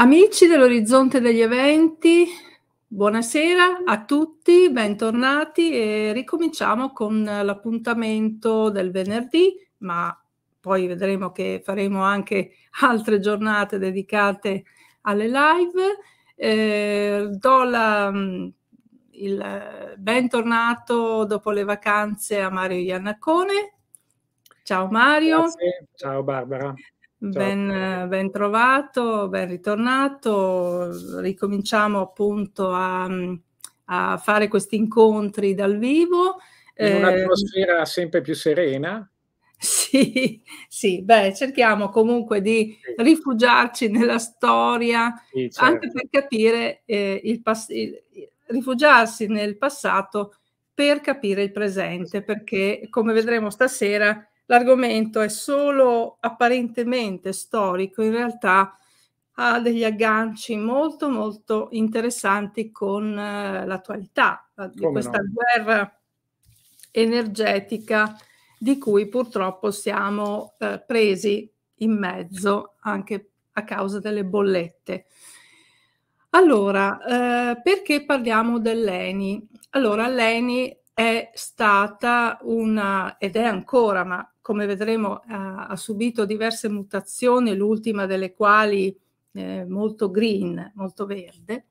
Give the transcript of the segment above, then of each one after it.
Amici dell'orizzonte degli eventi, buonasera a tutti, bentornati e ricominciamo con l'appuntamento del venerdì, ma poi vedremo che faremo anche altre giornate dedicate alle live. Eh, do la, mm, il bentornato dopo le vacanze a Mario Iannacone. Ciao Mario. Grazie. Ciao Barbara. Ben, ben, trovato, ben ritornato. Ricominciamo appunto a, a fare questi incontri dal vivo. In eh, un'atmosfera eh, sempre più serena. Sì, sì, beh, cerchiamo comunque di sì. rifugiarci nella storia, sì, certo. anche per capire eh, il, passato, rifugiarsi nel passato per capire il presente, perché come vedremo stasera l'argomento è solo apparentemente storico, in realtà ha degli agganci molto molto interessanti con eh, l'attualità eh, di Come questa no? guerra energetica di cui purtroppo siamo eh, presi in mezzo anche a causa delle bollette. Allora, eh, perché parliamo dell'ENI? Allora, l'ENI è stata una, ed è ancora, ma come vedremo ha, ha subito diverse mutazioni, l'ultima delle quali eh, molto green, molto verde.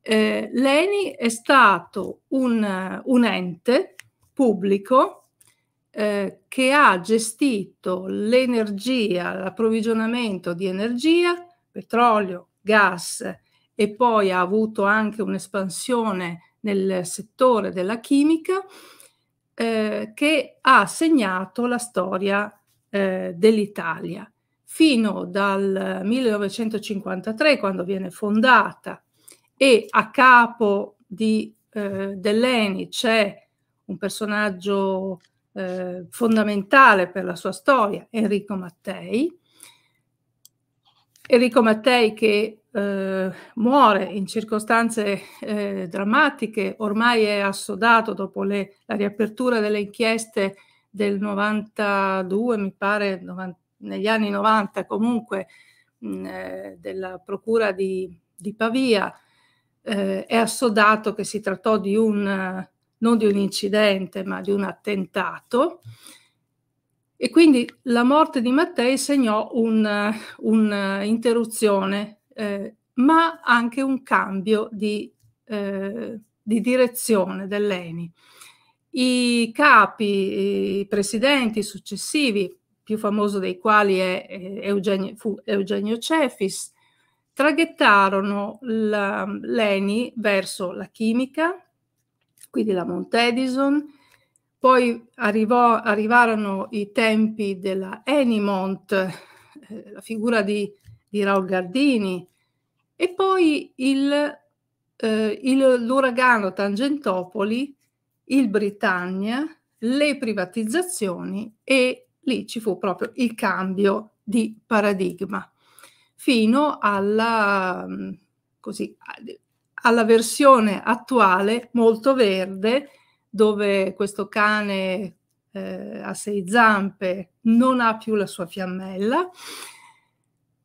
Eh, L'ENI è stato un, un ente pubblico eh, che ha gestito l'energia, l'approvvigionamento di energia, petrolio, gas e poi ha avuto anche un'espansione nel settore della chimica eh, che ha segnato la storia eh, dell'Italia fino dal 1953 quando viene fondata e a capo di, eh, dell'ENI c'è un personaggio eh, fondamentale per la sua storia, Enrico Mattei. Enrico Mattei che eh, muore in circostanze eh, drammatiche, ormai è assodato dopo le, la riapertura delle inchieste del 92, mi pare, 90, negli anni 90 comunque, mh, eh, della Procura di, di Pavia, eh, è assodato che si trattò di un, non di un incidente, ma di un attentato. E quindi la morte di Mattei segnò un'interruzione eh, eh, ma anche un cambio di, eh, di direzione dell'ENI. I capi, i presidenti successivi, più famoso dei quali è, eh, Eugenio, fu Eugenio Cefis, traghettarono l'ENI verso la chimica, quindi la Montedison, poi arrivò, arrivarono i tempi della Enimont, eh, la figura di, di Raul Gardini, e poi il, eh, il, l'uragano Tangentopoli, il Britannia, le privatizzazioni e lì ci fu proprio il cambio di paradigma fino alla, così, alla versione attuale molto verde dove questo cane eh, a sei zampe non ha più la sua fiammella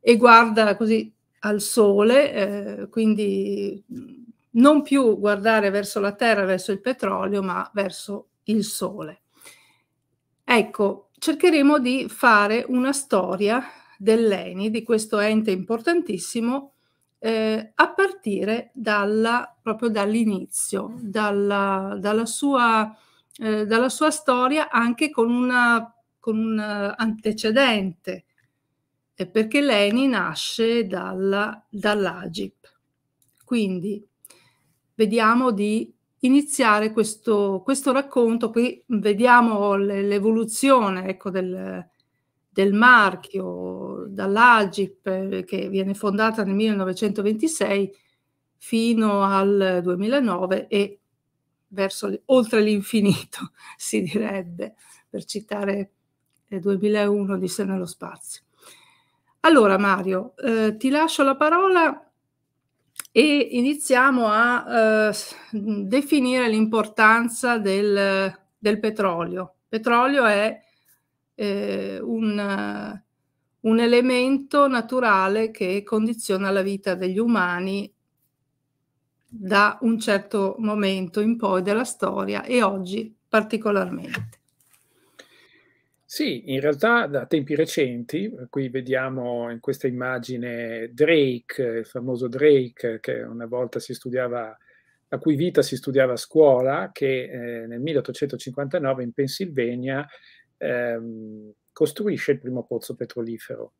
e guarda così al sole, eh, quindi non più guardare verso la terra, verso il petrolio, ma verso il sole. Ecco, cercheremo di fare una storia dell'ENI, di questo ente importantissimo, eh, a partire dalla, proprio dall'inizio, dalla, dalla, sua, eh, dalla sua storia anche con, una, con un eh, antecedente, perché l'ENI nasce dalla, dall'AGIP. Quindi vediamo di iniziare questo, questo racconto, qui vediamo l'evoluzione ecco, del, del marchio dall'AGIP eh, che viene fondata nel 1926 fino al 2009 e verso oltre l'infinito si direbbe per citare il 2001 di Se nello spazio. Allora Mario, eh, ti lascio la parola e iniziamo a eh, definire l'importanza del, del, petrolio. Petrolio è eh, un, un elemento naturale che condiziona la vita degli umani da un certo momento in poi della storia e oggi particolarmente. Sì, in realtà da tempi recenti, eh, qui vediamo in questa immagine Drake, eh, il famoso Drake eh, che una volta si studiava, la cui vita si studiava a scuola, che eh, nel 1859 in Pennsylvania ehm, costruisce il primo pozzo petrolifero.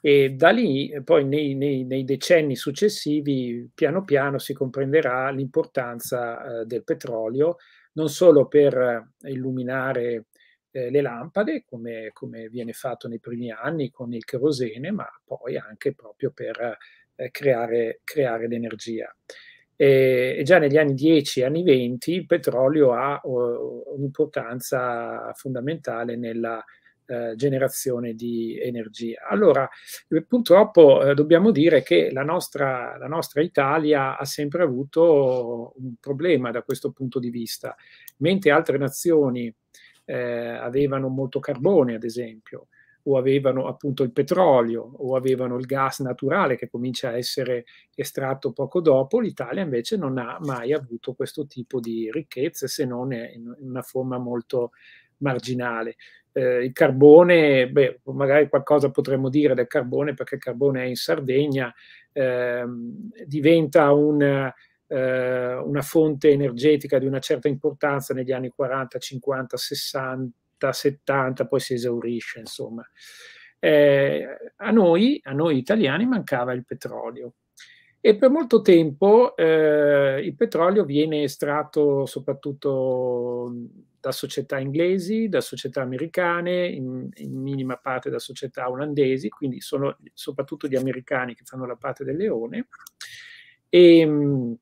E da lì poi nei, nei, nei decenni successivi piano piano si comprenderà l'importanza eh, del petrolio non solo per illuminare eh, le lampade, come, come, viene fatto nei primi anni con il kerosene, ma poi anche proprio per eh, creare, creare, l'energia. E, e, già negli anni 10 e anni 20 il petrolio ha oh, un'importanza fondamentale nella, eh, generazione di energia. Allora, eh, purtroppo eh, dobbiamo dire che la nostra, la nostra, Italia ha sempre avuto un problema da questo punto di vista, mentre altre nazioni eh, avevano molto carbone, ad esempio, o avevano appunto il petrolio, o avevano il gas naturale che comincia a essere estratto poco dopo, l'Italia invece non ha mai avuto questo tipo di ricchezze se non in una forma molto marginale. Eh, il carbone, beh, magari qualcosa potremmo dire del carbone perché il carbone è in Sardegna, eh, diventa un eh, una fonte energetica di una certa importanza negli anni 40, 50, 60, 70, poi si esaurisce, insomma. Eh, a, noi, a noi italiani mancava il petrolio e per molto tempo eh, il petrolio viene estratto soprattutto da società inglesi, da società americane, in, in, minima parte da società olandesi, quindi sono soprattutto gli americani che fanno la parte del leone. E,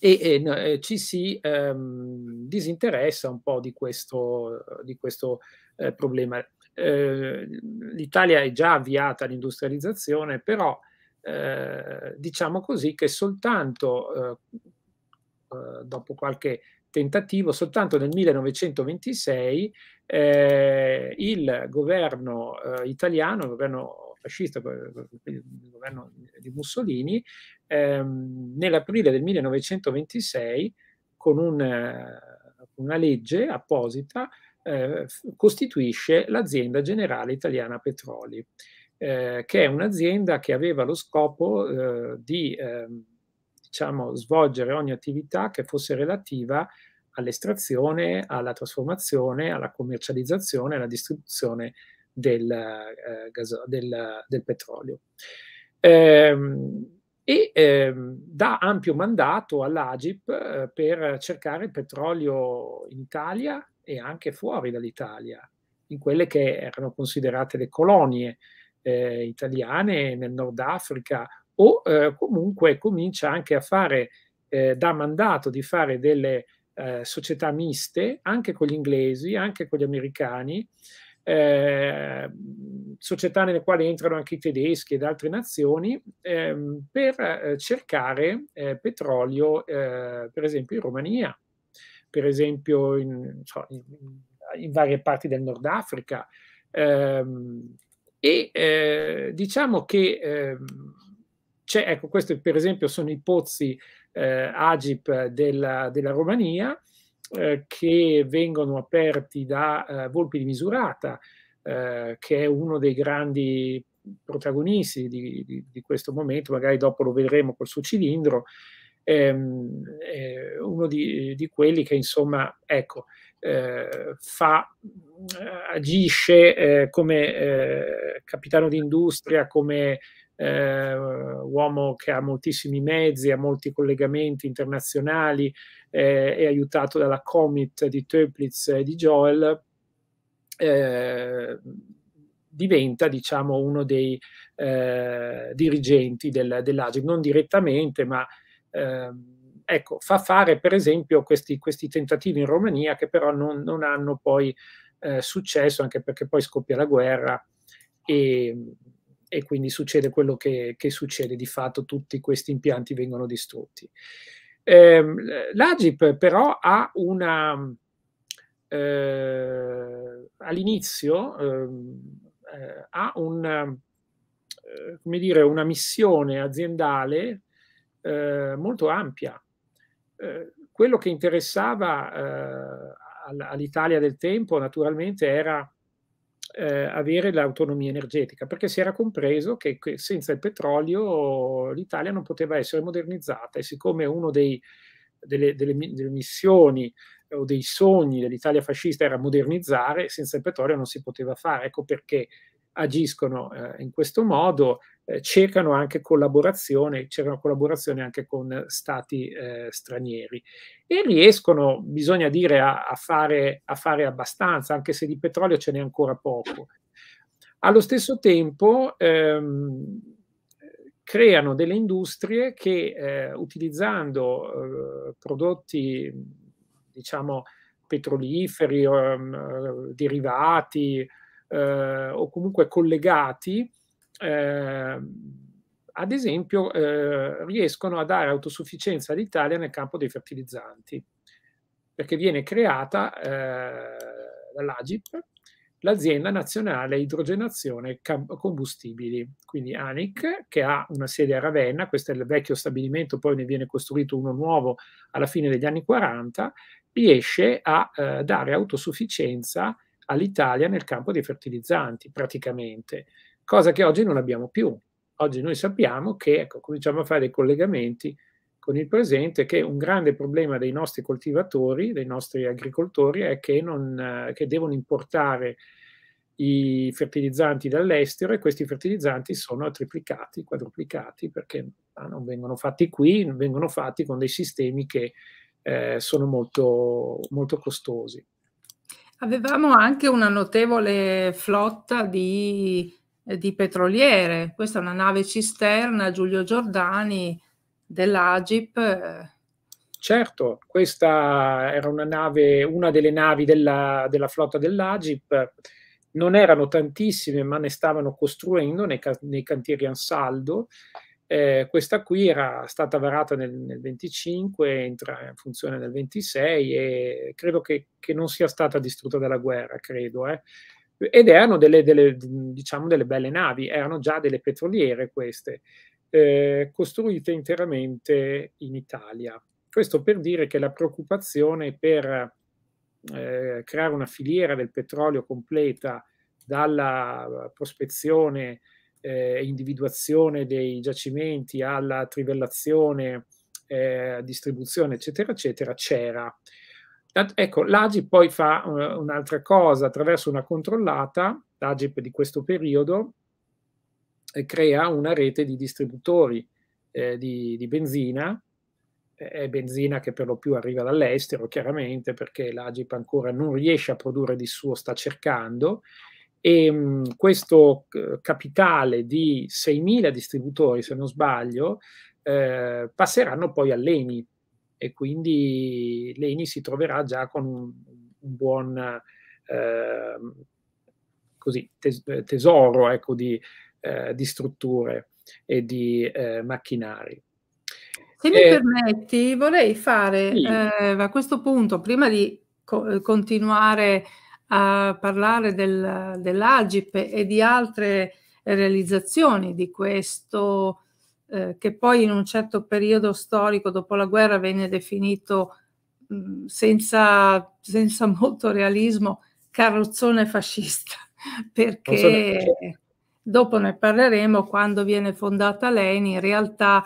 e, e ci si ehm, disinteressa un po' di questo, di questo eh, problema. Eh, L'Italia è già avviata all'industrializzazione, però eh, diciamo così che soltanto eh, eh, dopo qualche tentativo, soltanto nel 1926 eh, il governo italiano, il governo fascista, quindi governo di Mussolini, ehm, nell'aprile del 1926 con una, una legge apposita eh, costituisce l'azienda generale italiana Petroli, eh, che è un'azienda che aveva lo scopo eh, di ehm, diciamo, svolgere ogni attività che fosse relativa all'estrazione, alla trasformazione, alla commercializzazione alla distribuzione del, eh, gaso- del, del petrolio. Ehm, e ehm, dà ampio mandato all'Agip eh, per cercare il petrolio in Italia e anche fuori dall'Italia, in quelle che erano considerate le colonie eh, italiane nel Nord Africa o eh, comunque comincia anche a fare, eh, dà mandato di fare delle eh, società miste anche con gli inglesi, anche con gli americani, eh, società nelle quali entrano anche i tedeschi ed altre nazioni, ehm, per eh, cercare eh, petrolio, eh, per esempio in Romania, per esempio in, so, in, in varie parti del Nord Africa. Ehm, e eh, diciamo che ehm, c'è, ecco, questi per esempio sono i pozzi eh, Agip della, della Romania, eh, che vengono aperti da eh, Volpi di Misurata, eh, che è uno dei grandi protagonisti di, di, di, questo momento, magari dopo lo vedremo col suo cilindro, ehm, uno di, di, quelli che insomma, ecco, eh, fa, agisce eh, come capitano d'industria, come eh, uomo che ha moltissimi mezzi, ha molti collegamenti internazionali, eh, è aiutato dalla Comit di Töplitz e di Joel, eh, diventa diciamo, uno dei eh, dirigenti del, dell'Agip, non direttamente, ma ehm, ecco, fa fare per esempio questi, questi, tentativi in Romania che però non, non hanno poi eh, successo, anche perché poi scoppia la guerra. E, e quindi succede quello che, che succede, di fatto tutti questi impianti vengono distrutti. Eh, L'Agip però ha una... Eh, all'inizio ehm, eh, ha un, eh, dire, una missione aziendale eh, molto ampia. Eh, quello che interessava all'Italia del tempo naturalmente era eh, avere l'autonomia energetica, perché si era compreso che, che senza il petrolio l'Italia non poteva essere modernizzata e siccome uno dei, delle, delle, delle missioni eh, o dei sogni dell'Italia fascista era modernizzare, senza il petrolio non si poteva fare. Ecco perché agiscono eh, in questo modo eh, cercano anche collaborazione, cercano collaborazione anche con stati eh, stranieri e riescono, bisogna dire, a, a, fare, a fare abbastanza, anche se di petrolio ce n'è ancora poco. Allo stesso tempo ehm, creano delle industrie che eh, utilizzando eh, prodotti diciamo petroliferi, ehm, eh, derivati o comunque collegati eh, ad esempio, eh, riescono a dare autosufficienza all'Italia nel campo dei fertilizzanti, perché viene creata eh, dall'AGIP l'azienda nazionale idrogenazione combustibili, quindi ANIC, che ha una sede a Ravenna, questo è il vecchio stabilimento, poi ne viene costruito uno nuovo alla fine degli anni 40, riesce a eh, dare autosufficienza all'Italia nel campo dei fertilizzanti, praticamente cosa che oggi non abbiamo più. Oggi noi sappiamo che, ecco, cominciamo a fare dei collegamenti con il presente, che un grande problema dei nostri coltivatori, dei nostri agricoltori, è che, non, eh, che devono importare i fertilizzanti dall'estero e questi fertilizzanti sono triplicati, quadruplicati, perché ah, non vengono fatti qui, vengono fatti con dei sistemi che eh, sono molto, molto costosi. Avevamo anche una notevole flotta di eh, di petroliere. Questa è una nave cisterna Giulio Giordani dell'Agip. Eh. Certo, questa era una nave, una delle navi della, della flotta dell'Agip. Non erano tantissime, ma ne stavano costruendo nei, nei cantieri Ansaldo. Eh, questa qui era stata varata nel, nel 25, entra in funzione nel 26 e credo che, che non sia stata distrutta dalla guerra, credo. Eh ed erano delle, delle, diciamo delle belle navi, erano già delle petroliere queste, eh, costruite interamente in Italia. Questo per dire che la preoccupazione per eh, creare una filiera del petrolio completa dalla prospezione e eh, individuazione dei giacimenti alla trivellazione, eh, distribuzione, eccetera, eccetera, c'era. Ecco, ecco, l'Agip poi fa uh, un'altra cosa, attraverso una controllata, l'Agip di questo periodo eh, crea una rete di distributori eh, di, di, benzina, eh, benzina che per lo più arriva dall'estero, chiaramente, perché l'Agip ancora non riesce a produrre di suo, sta cercando, e ehm, mh, questo eh, capitale di 6.000 distributori, se non sbaglio, eh, passeranno poi all'ENI, e quindi Leni si troverà già con un, un buon eh, così, tesoro ecco, di, eh, di, strutture e di eh, macchinari. Se mi permetti, vorrei fare sì. Ehm, a questo punto, prima di co- eh, continuare a parlare del, dell'Agip e di altre realizzazioni di questo eh, che poi in un certo periodo storico dopo la guerra venne definito mh, mm, senza, senza, molto realismo carrozzone fascista, perché dopo ne parleremo quando viene fondata l'ENI, in realtà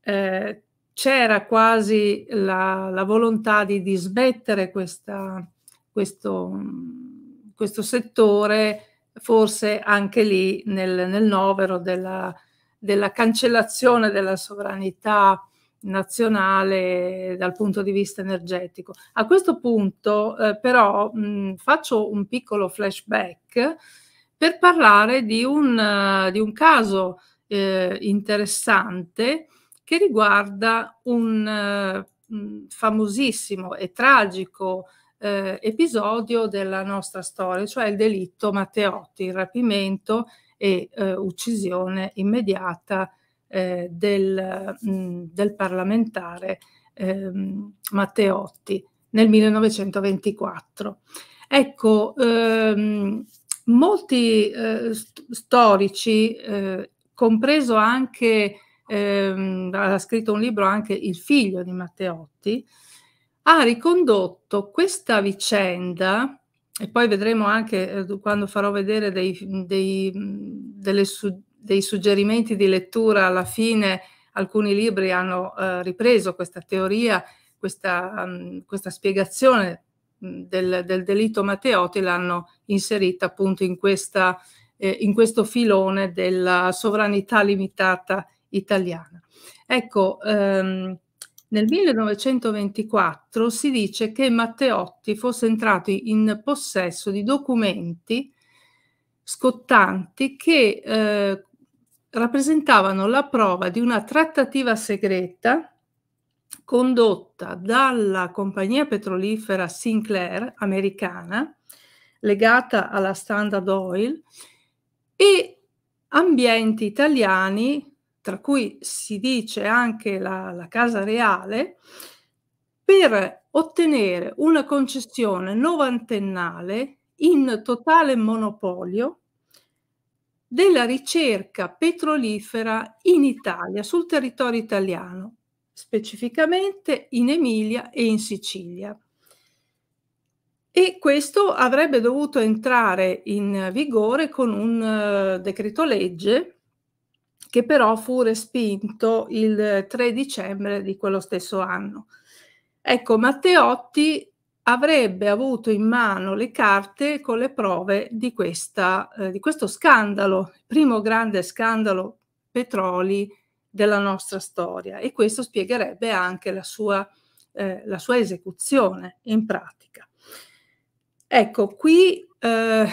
eh, c'era quasi la, la, volontà di dismettere questa, questo, mm, questo settore, forse anche lì nel, nel novero della della cancellazione della sovranità nazionale dal punto di vista energetico. A questo punto eh, però mh, faccio un piccolo flashback per parlare di un, uh, di un caso eh, interessante che riguarda un uh, famosissimo e tragico eh, episodio della nostra storia, cioè il delitto Matteotti, il rapimento e eh, uccisione immediata eh, del, mh, mm, del, parlamentare ehm, Matteotti nel 1924. Ecco, ehm, molti eh, st storici, eh, compreso anche, ehm, ha scritto un libro anche il figlio di Matteotti, ha ricondotto questa vicenda e poi vedremo anche eh, quando farò vedere dei, dei, delle su, dei suggerimenti di lettura alla fine, alcuni libri hanno eh, ripreso questa teoria, questa, um, questa spiegazione mm, del, del, delitto Matteotti, l'hanno inserita appunto in, questa, eh, in questo filone della sovranità limitata italiana. Ecco, ehm, nel 1924 si dice che Matteotti fosse entrato in possesso di documenti scottanti che eh, rappresentavano la prova di una trattativa segreta condotta dalla compagnia petrolifera Sinclair americana, legata alla Standard Oil, e ambienti italiani tra cui si dice anche la, la Casa Reale, per ottenere una concessione novantennale in totale monopolio della ricerca petrolifera in Italia, sul territorio italiano, specificamente in Emilia e in Sicilia. E questo avrebbe dovuto entrare in vigore con un uh, decreto legge che però fu respinto il 3 dicembre di quello stesso anno. Ecco, Matteotti avrebbe avuto in mano le carte con le prove di, questa, eh, di questo scandalo, primo grande scandalo petroli della nostra storia e questo spiegherebbe anche la sua, eh, la sua esecuzione in pratica. Ecco, qui eh,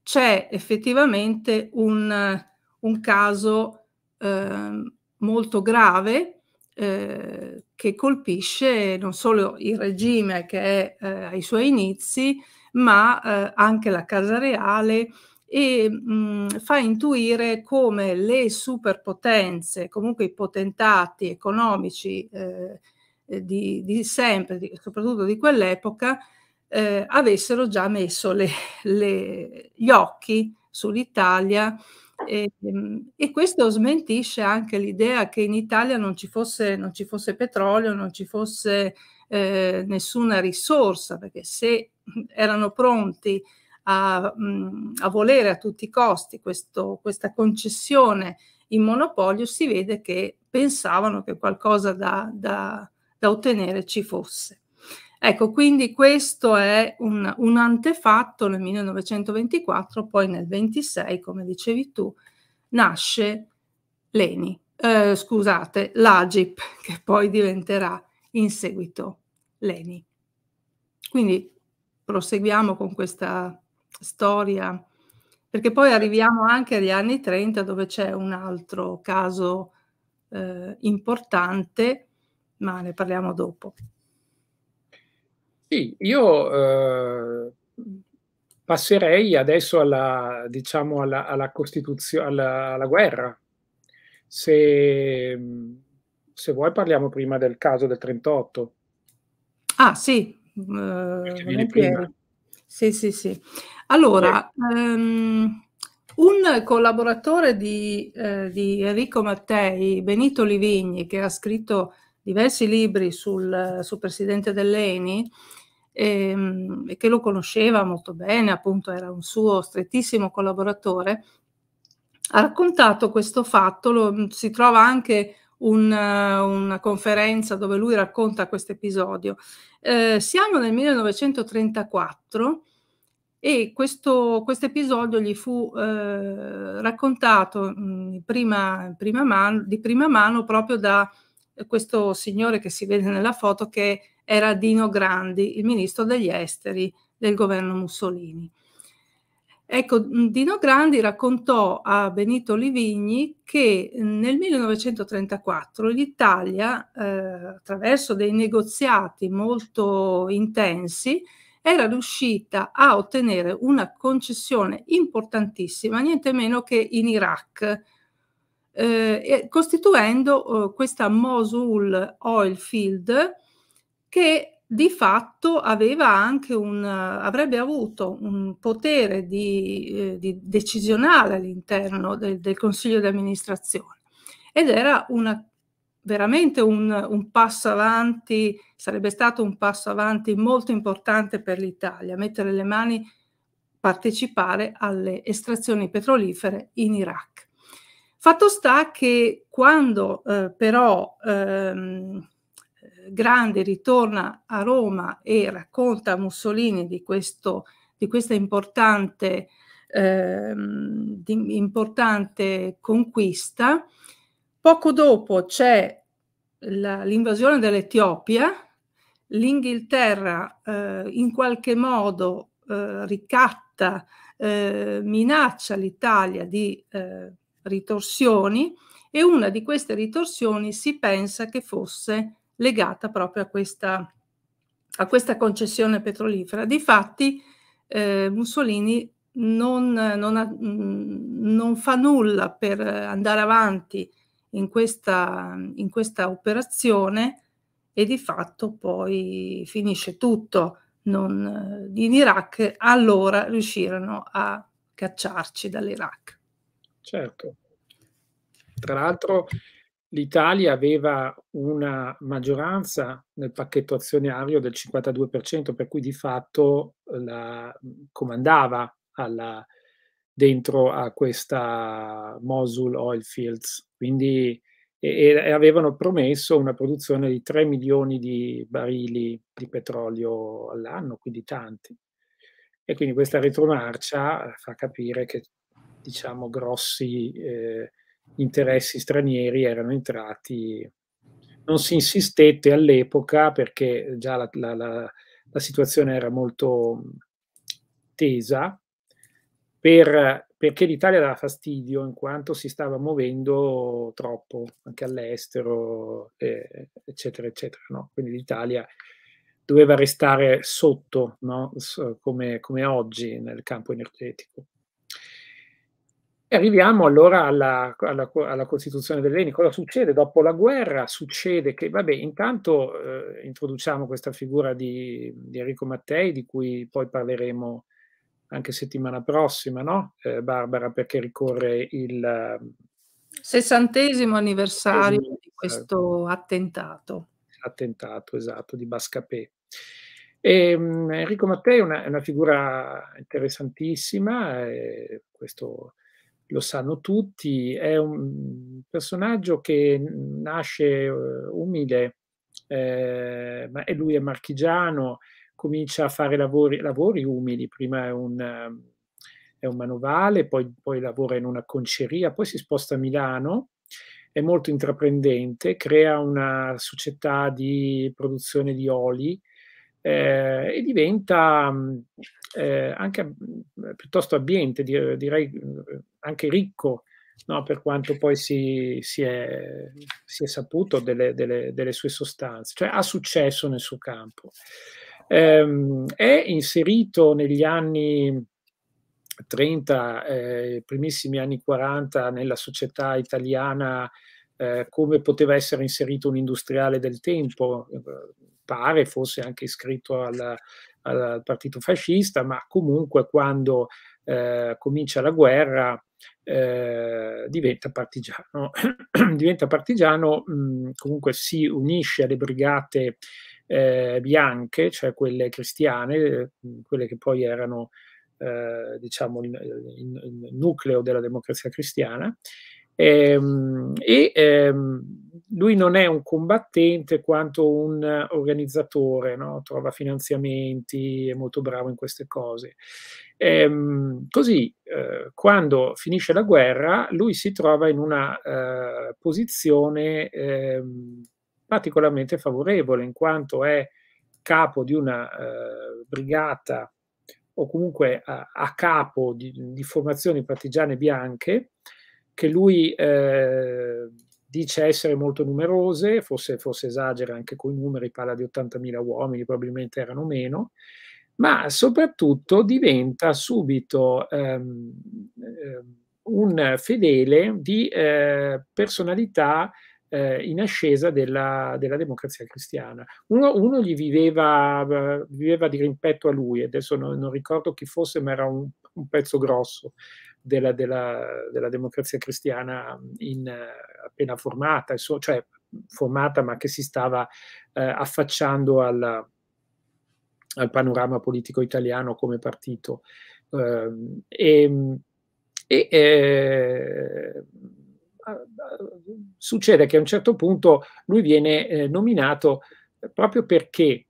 c'è effettivamente un, un caso eh, molto grave eh, che colpisce non solo il regime che è eh, ai suoi inizi, ma eh, anche la Casa Reale e mh, mm, fa intuire come le superpotenze, comunque i potentati economici eh, di, di, sempre, di, soprattutto di quell'epoca, eh, avessero già messo le, le, gli occhi sull'Italia e, ehm, e, questo smentisce anche l'idea che in Italia non ci fosse, non ci fosse petrolio, non ci fosse eh, nessuna risorsa, perché se erano pronti a, a volere a tutti i costi questo, questa concessione in monopolio, si vede che pensavano che qualcosa da, da, da ottenere ci fosse. Ecco, quindi questo è un, un antefatto nel 1924, poi nel 26, come dicevi tu, nasce l'ENI, eh, scusate, l'AGIP, che poi diventerà in seguito l'ENI. Quindi proseguiamo con questa storia, perché poi arriviamo anche agli anni 30 dove c'è un altro caso eh, importante, ma ne parliamo dopo. Sì, io eh, passerei adesso alla, diciamo alla, alla Costituzione, alla, alla, guerra. Se, se, vuoi parliamo prima del caso del 38. Ah sì, uh, sì, sì, sì. Allora, um, un collaboratore di, eh, di, Enrico Mattei, Benito Livigni, che ha scritto diversi libri sul, sul presidente dell'ENI, ehm, e che lo conosceva molto bene, appunto era un suo strettissimo collaboratore, ha raccontato questo fatto, lo, si trova anche una, eh, una conferenza dove lui racconta questo episodio. Eh, siamo nel 1934 e questo episodio gli fu eh, raccontato mh, prima, prima man, di prima mano proprio da questo signore che si vede nella foto che era Dino Grandi, il ministro degli esteri del governo Mussolini. Ecco, Dino Grandi raccontò a Benito Livigni che nel 1934 l'Italia, eh, attraverso dei negoziati molto intensi, era riuscita a ottenere una concessione importantissima, niente meno che in Iraq, eh, costituendo eh, questa Mosul Oil Field, che di fatto un, avrebbe avuto un potere di, eh, di decisionale all'interno del, del, consiglio di amministrazione ed era una, veramente un, un passo avanti, sarebbe stato un passo avanti molto importante per l'Italia, mettere le mani, partecipare alle estrazioni petrolifere in Iraq. Fatto sta che quando eh, però ehm, Grande ritorna a Roma e racconta a Mussolini di, questo, di questa importante, eh, di importante conquista. Poco dopo c'è l'invasione dell'Etiopia, l'Inghilterra eh, in qualche modo eh, ricatta, eh, minaccia l'Italia di eh, ritorsioni e una di queste ritorsioni si pensa che fosse legata proprio a questa, a questa concessione petrolifera. Difatti eh, Mussolini non, non, ha, mm, non, fa nulla per andare avanti in questa, in questa operazione e di fatto poi finisce tutto. Non, eh, in Iraq allora riuscirono a cacciarci dall'Iraq. Certo. Tra l'altro l'Italia aveva una maggioranza nel pacchetto azionario del 52%, per cui di fatto eh, la comandava alla, dentro a questa Mosul Oil Fields. Quindi e, e avevano promesso una produzione di 3 milioni di barili di petrolio all'anno, quindi tanti. E quindi questa retromarcia eh, fa capire che diciamo grossi eh, interessi stranieri erano entrati. Non si insistette all'epoca perché già la, la, la, la situazione era molto tesa, per, perché l'Italia dava fastidio in quanto si stava muovendo troppo anche all'estero, eh, eccetera, eccetera. No? Quindi l'Italia doveva restare sotto, no? come, come oggi nel campo energetico arriviamo allora alla, alla, alla Costituzione dell'Eni. Cosa succede dopo la guerra? Succede che, vabbè, intanto eh, introduciamo questa figura di, di, Enrico Mattei, di cui poi parleremo anche settimana prossima, no? Eh, Barbara, perché ricorre il eh, sessantesimo anniversario il... di questo attentato. Attentato, esatto, di Bascapè. Ehm, Enrico Mattei è una, una figura interessantissima, eh, questo lo sanno tutti, è un personaggio che nasce eh, umile, eh, lui è marchigiano, comincia a fare lavori, lavori umili, prima è un, è un manovale, poi, poi, lavora in una conceria, poi si sposta a Milano, è molto intraprendente, crea una società di produzione di oli, eh, e diventa mm, eh, anche mm, piuttosto ambiente, eh, direi mm, anche ricco, no? per quanto poi si, si, è, si è, saputo delle, delle, delle, sue sostanze, cioè ha successo nel suo campo. Eh, è inserito negli anni 30, eh, primissimi anni 40 nella società italiana eh, come poteva essere inserito un industriale del tempo, eh, pare fosse anche iscritto al, al partito fascista, ma comunque quando eh, comincia la guerra eh, diventa partigiano. diventa partigiano, mh, mm, comunque si unisce alle brigate eh, bianche, cioè quelle cristiane, mm, quelle che poi erano eh, diciamo il, il, il nucleo della democrazia cristiana Ehm, e ehm, lui non è un combattente quanto un organizzatore, no? trova finanziamenti, è molto bravo in queste cose. Ehm, così, eh, quando finisce la guerra, lui si trova in una eh, posizione eh, particolarmente favorevole, in quanto è capo di una eh, brigata o comunque a, eh, a capo di, di formazioni partigiane bianche che lui eh, dice essere molto numerose, forse, forse esagera anche con i numeri, parla di 80.000 uomini, probabilmente erano meno, ma soprattutto diventa subito ehm, ehm, un fedele di eh, personalità eh, in ascesa della, della democrazia cristiana. Uno, uno gli viveva, viveva, di rimpetto a lui, adesso non, non ricordo chi fosse, ma era un, un pezzo grosso, della, della, della democrazia cristiana in, appena formata, cioè formata ma che si stava eh, affacciando al, al, panorama politico italiano come partito. Uh, e, e eh, succede che a un certo punto lui viene eh, nominato proprio perché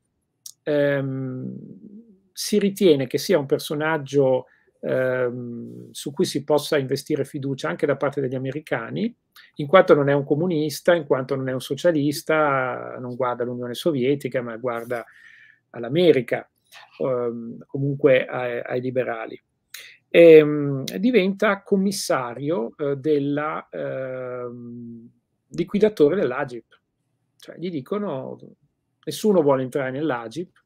ehm, si ritiene che sia un personaggio ehm, su cui si possa investire fiducia anche da parte degli americani, in quanto non è un comunista, in quanto non è un socialista, non guarda l'Unione Sovietica, ma guarda all'America, ehm, comunque ai, ai liberali. E, ehm, diventa commissario eh, della, ehm, liquidatore dell'Agip. Cioè, gli dicono nessuno vuole entrare nell'Agip,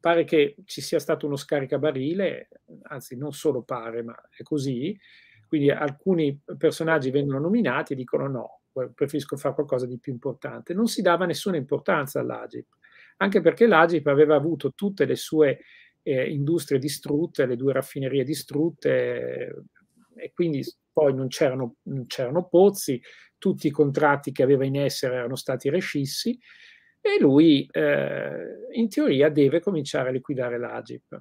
pare che ci sia stato uno scaricabarile, anzi non solo pare, ma è così. Quindi alcuni personaggi vengono nominati e dicono no, preferisco fare qualcosa di più importante. Non si dava nessuna importanza all'Agip, anche perché l'Agip aveva avuto tutte le sue eh, industrie distrutte, le due raffinerie distrutte, e quindi poi non c'erano, non c'erano pozzi, tutti i contratti che aveva in essere erano stati rescissi e lui eh, in teoria deve cominciare a liquidare l'Agip.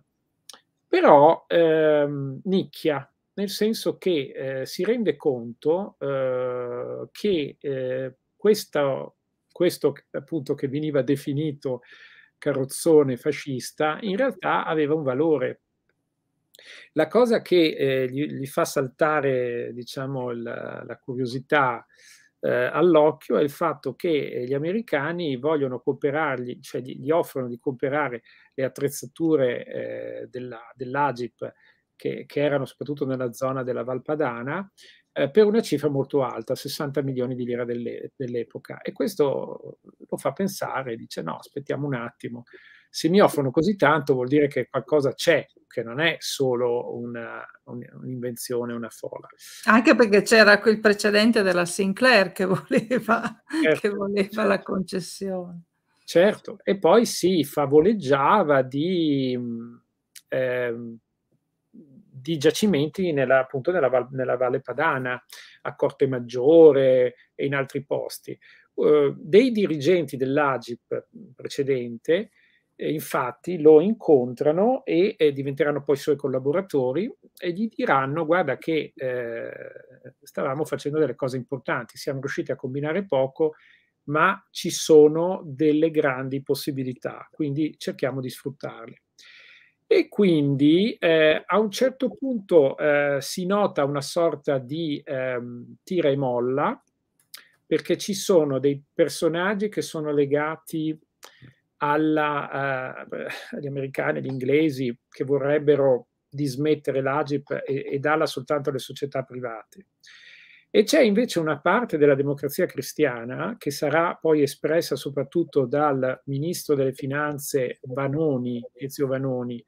Però ehm, nicchia, nel senso che eh, si rende conto eh, che eh, questa, questo appunto che veniva definito carrozzone fascista in realtà aveva un valore. La cosa che eh, gli, gli, fa saltare diciamo, la, la curiosità eh, all'occhio è il fatto che eh, gli americani vogliono cooperargli, cioè gli, gli offrono di comprare le attrezzature eh, della, dell'Agip che, che, erano soprattutto nella zona della Valpadana eh, per una cifra molto alta, 60 milioni di lire delle, dell'epoca. E questo lo fa pensare, dice no, aspettiamo un attimo se mi offrono così tanto vuol dire che qualcosa c'è, che non è solo una, un, un'invenzione, una fola. Anche perché c'era quel precedente della Sinclair che voleva, certo, che voleva certo. la concessione. Certo, e poi si favoleggiava di, eh, di giacimenti nella, appunto nella, nella Valle Padana, a Corte Maggiore e in altri posti. Uh, dei dirigenti dell'Agip precedente e infatti lo incontrano e, e diventeranno poi suoi collaboratori e gli diranno guarda che eh, stavamo facendo delle cose importanti, siamo riusciti a combinare poco, ma ci sono delle grandi possibilità, quindi cerchiamo di sfruttarle. E quindi eh, a un certo punto eh, si nota una sorta di ehm, tira e molla, perché ci sono dei personaggi che sono legati alla, eh, agli americani, agli inglesi che vorrebbero dismettere l'AGIP e, e darla soltanto alle società private. E c'è invece una parte della democrazia cristiana che sarà poi espressa soprattutto dal ministro delle finanze Vanoni, Ezio Vanoni,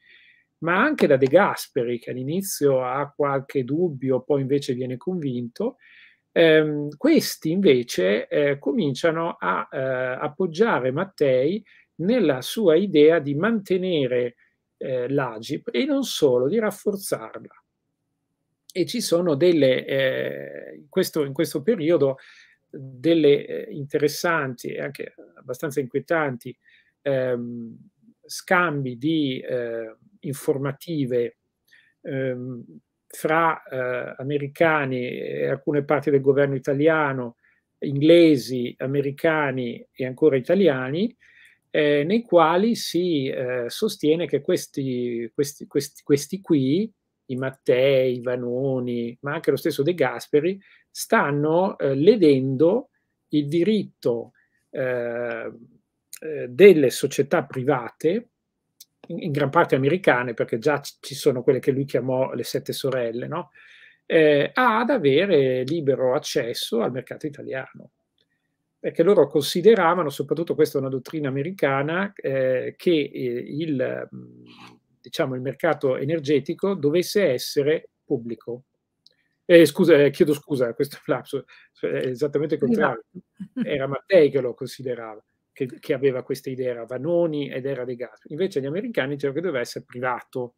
ma anche da De Gasperi, che all'inizio ha qualche dubbio, poi invece viene convinto. Eh, questi invece eh, cominciano a eh, appoggiare Mattei nella sua idea di mantenere eh, l'AGIP e non solo, di rafforzarla. E ci sono delle, eh, in, questo, in, questo, periodo, delle eh, interessanti e anche abbastanza inquietanti ehm, scambi di eh, informative ehm, fra eh, americani e alcune parti del governo italiano, inglesi, americani e ancora italiani, eh, nei quali si eh, sostiene che questi, questi, questi, questi qui, i Mattei, i Vanoni, ma anche lo stesso De Gasperi, stanno eh, ledendo il diritto eh, eh, delle società private, in, gran parte americane, perché già ci sono quelle che lui chiamò le sette sorelle, no? Eh, ad avere libero accesso al mercato italiano perché loro consideravano, soprattutto questa è una dottrina americana, eh, che eh, il, mm, diciamo, il, mercato energetico dovesse essere pubblico. Eh, scusa, eh, chiedo scusa, questo lapso cioè, è esattamente il contrario. Esatto. Era Mattei che lo considerava, che, che aveva questa idea, era Vanoni ed era De Gasperi. Invece gli americani dicevano che doveva essere privato.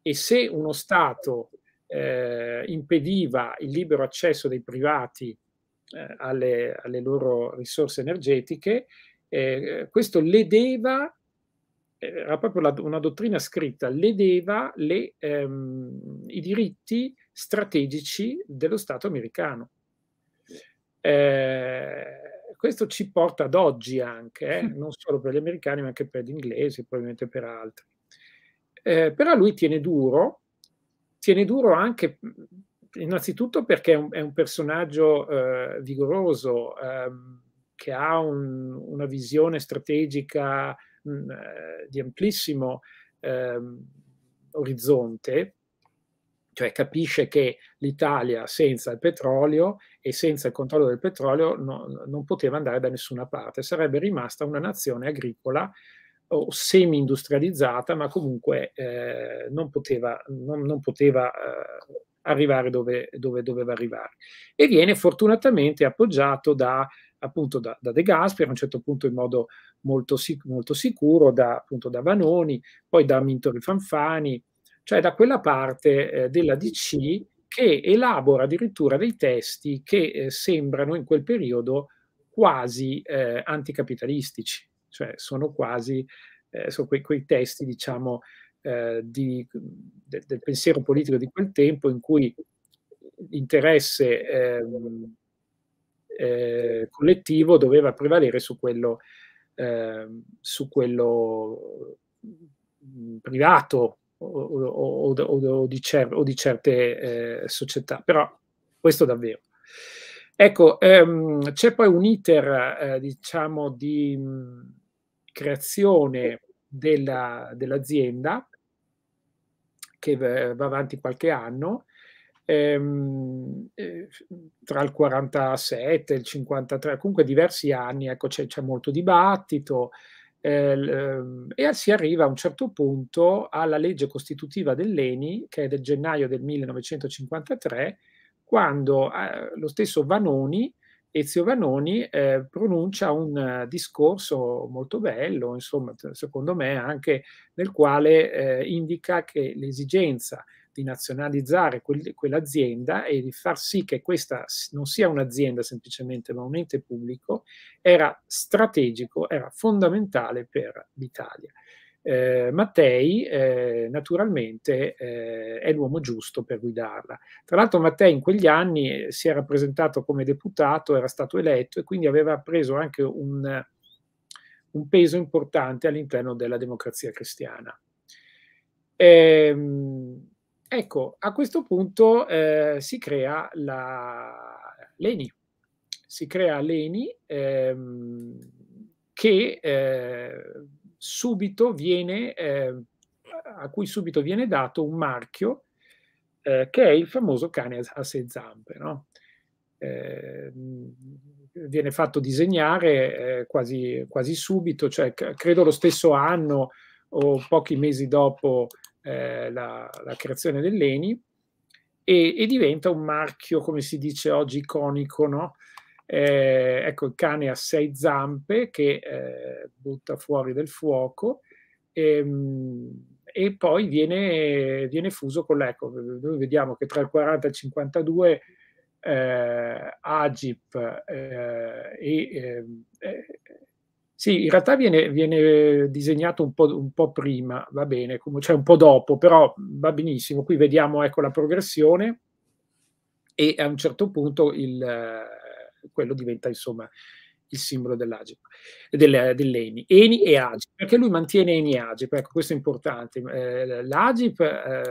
E se uno Stato eh, impediva il libero accesso dei privati eh, alle, alle, loro risorse energetiche, eh, eh, questo ledeva era proprio la, una dottrina scritta, ledeva le, ehm, i diritti strategici dello Stato americano. Eh, questo ci porta ad oggi anche, eh, non solo per gli americani, ma anche per gli inglesi, probabilmente per altri. Eh, però lui tiene duro, tiene duro anche innanzitutto perché è un, è un personaggio eh, vigoroso, ehm, che ha un, una visione strategica mh, mm, eh, di amplissimo ehm, orizzonte, cioè capisce che l'Italia senza il petrolio e senza il controllo del petrolio no, non poteva andare da nessuna parte, sarebbe rimasta una nazione agricola o semi-industrializzata, ma comunque eh, non poteva, non, non poteva eh, arrivare dove, dove doveva arrivare. E viene fortunatamente appoggiato da appunto da, da, De Gasperi, a un certo punto in modo molto, molto sicuro, da, appunto da Vanoni, poi da Mintori Fanfani, cioè da quella parte eh, della DC che elabora addirittura dei testi che eh, sembrano in quel periodo quasi eh, anticapitalistici, cioè sono quasi eh, sono que- quei, testi, diciamo, eh, di, de, del pensiero politico di quel tempo in cui l'interesse eh, eh, collettivo doveva prevalere su quello, ehm, su quello mm, privato o, o, o, di cer- o, di, certe eh, società. Però questo davvero. Ecco, ehm, c'è poi un iter, eh, diciamo, di mm, creazione della, dell'azienda che va avanti qualche anno, ehm, eh, tra il 47 e il 53, comunque diversi anni, ecco, c'è, c'è molto dibattito ehm, e si arriva a un certo punto alla legge costitutiva dell'ENI che è del gennaio del 1953, quando eh, lo stesso Vanoni Ezio Vanoni eh, pronuncia un eh, discorso molto bello, insomma, secondo me anche nel quale eh, indica che l'esigenza di nazionalizzare quel, quell'azienda e di far sì che questa non sia un'azienda semplicemente, ma un ente pubblico, era strategico, era fondamentale per l'Italia eh, Mattei eh, naturalmente eh, è l'uomo giusto per guidarla. Tra l'altro Mattei in quegli anni eh, si era presentato come deputato, era stato eletto e quindi aveva preso anche un, un peso importante all'interno della democrazia cristiana. Ehm, ecco, a questo punto eh, si crea la l'ENI. Si crea l'ENI ehm, che eh, subito viene, eh, a cui subito viene dato un marchio eh, che è il famoso cane a, a sei zampe. No? Eh, viene fatto disegnare eh, quasi, quasi, subito, cioè credo lo stesso anno o pochi mesi dopo eh, la, la, creazione dell'ENI e, e, diventa un marchio, come si dice oggi, iconico, no? Eh, ecco, il cane ha sei zampe che eh, butta fuori del fuoco ehm, e, poi viene, viene fuso con l'eco. Noi vediamo che tra il 40 e il 52 eh, Agip eh, e... Ehm, eh, sì, in realtà viene, viene disegnato un po', un po', prima, va bene, cioè un po' dopo, però va benissimo. Qui vediamo ecco, la progressione e a un certo punto il, quello diventa insomma il simbolo dell'Agi, dell'ENI, ENI e Agip, perché lui mantiene ENI e Agip, ecco, questo è importante, eh, l'AGI eh,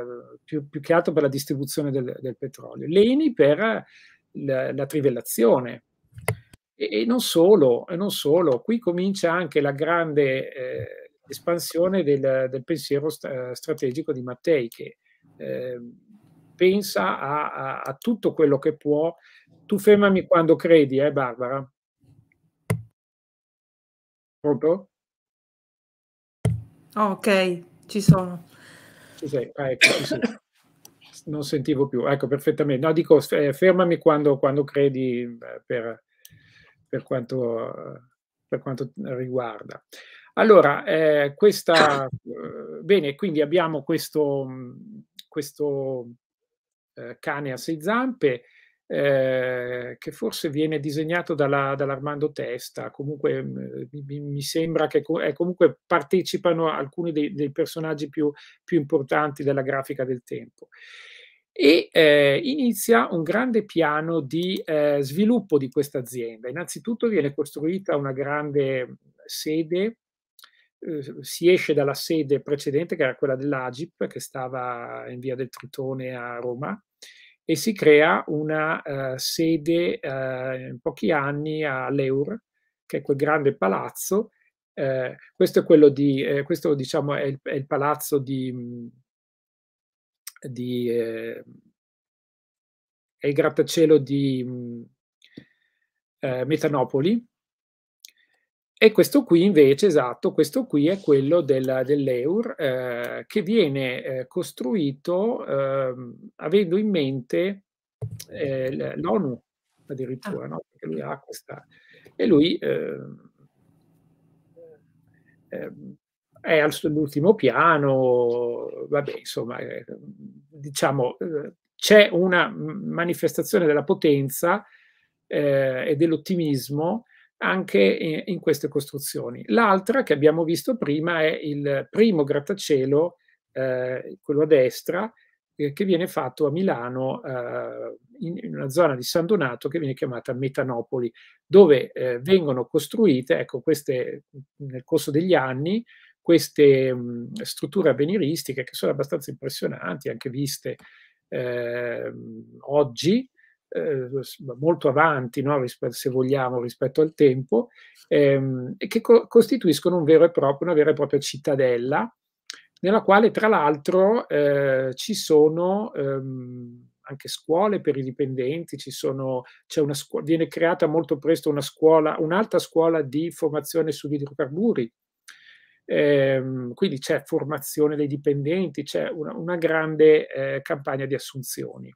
più, più, che altro per la distribuzione del, del petrolio, l'ENI per la, la trivellazione. E, e, non solo, e, non solo, qui comincia anche la grande eh, espansione del, del pensiero st strategico di Mattei, che eh, pensa a, a, a tutto quello che può tu fermami quando credi, eh Barbara. Pronto? Oh, ok, ci sono. Ci sei, ah, ecco, ci sei. Non sentivo più, ecco perfettamente. No, dico eh, fermami quando, quando credi eh, per, per, quanto, per quanto riguarda. Allora, eh, questa, eh, bene, quindi abbiamo questo, questo eh, cane a sei zampe eh, che forse viene disegnato dalla, dall'Armando Testa, comunque mm, mi, mi sembra che eh, comunque partecipano alcuni dei, dei personaggi più, più, importanti della grafica del tempo. E eh, inizia un grande piano di eh, sviluppo di questa azienda. Innanzitutto viene costruita una grande sede eh, si esce dalla sede precedente, che era quella dell'Agip, che stava in via del Tritone a Roma, e si crea una eh, sede eh, in pochi anni a Leur, che è quel grande palazzo. Eh, questo è quello di, eh, questo diciamo è il, è il palazzo di, mm, di eh, è il grattacielo di mm, eh, Metanopoli, e questo qui invece, esatto, questo qui è quello del, dell'EUR eh, che viene eh, costruito eh, avendo in mente eh, l'ONU addirittura, ah. no? perché lui ha questa... E lui ehm, ehm, è all'ultimo piano, vabbè, insomma, eh, diciamo, eh, c'è una manifestazione della potenza e dell'ottimismo anche eh, in, queste costruzioni. L'altra che abbiamo visto prima è il primo grattacielo, eh, quello a destra, eh, che viene fatto a Milano eh, in, in, una zona di San Donato che viene chiamata Metanopoli, dove eh, vengono costruite, ecco, queste nel corso degli anni, queste mh, mm, strutture avveniristiche che sono abbastanza impressionanti, anche viste ehm, oggi, eh, molto avanti, no? Rispe se vogliamo, rispetto al tempo, ehm, e che co costituiscono un proprio, una vera e propria cittadella, nella quale tra l'altro eh, ci sono ehm, anche scuole per i dipendenti, sono, viene creata molto presto una scuola, un'alta scuola di formazione sugli idrocarburi, ehm, quindi c'è formazione dei dipendenti, c'è una, una, grande eh, campagna di assunzioni.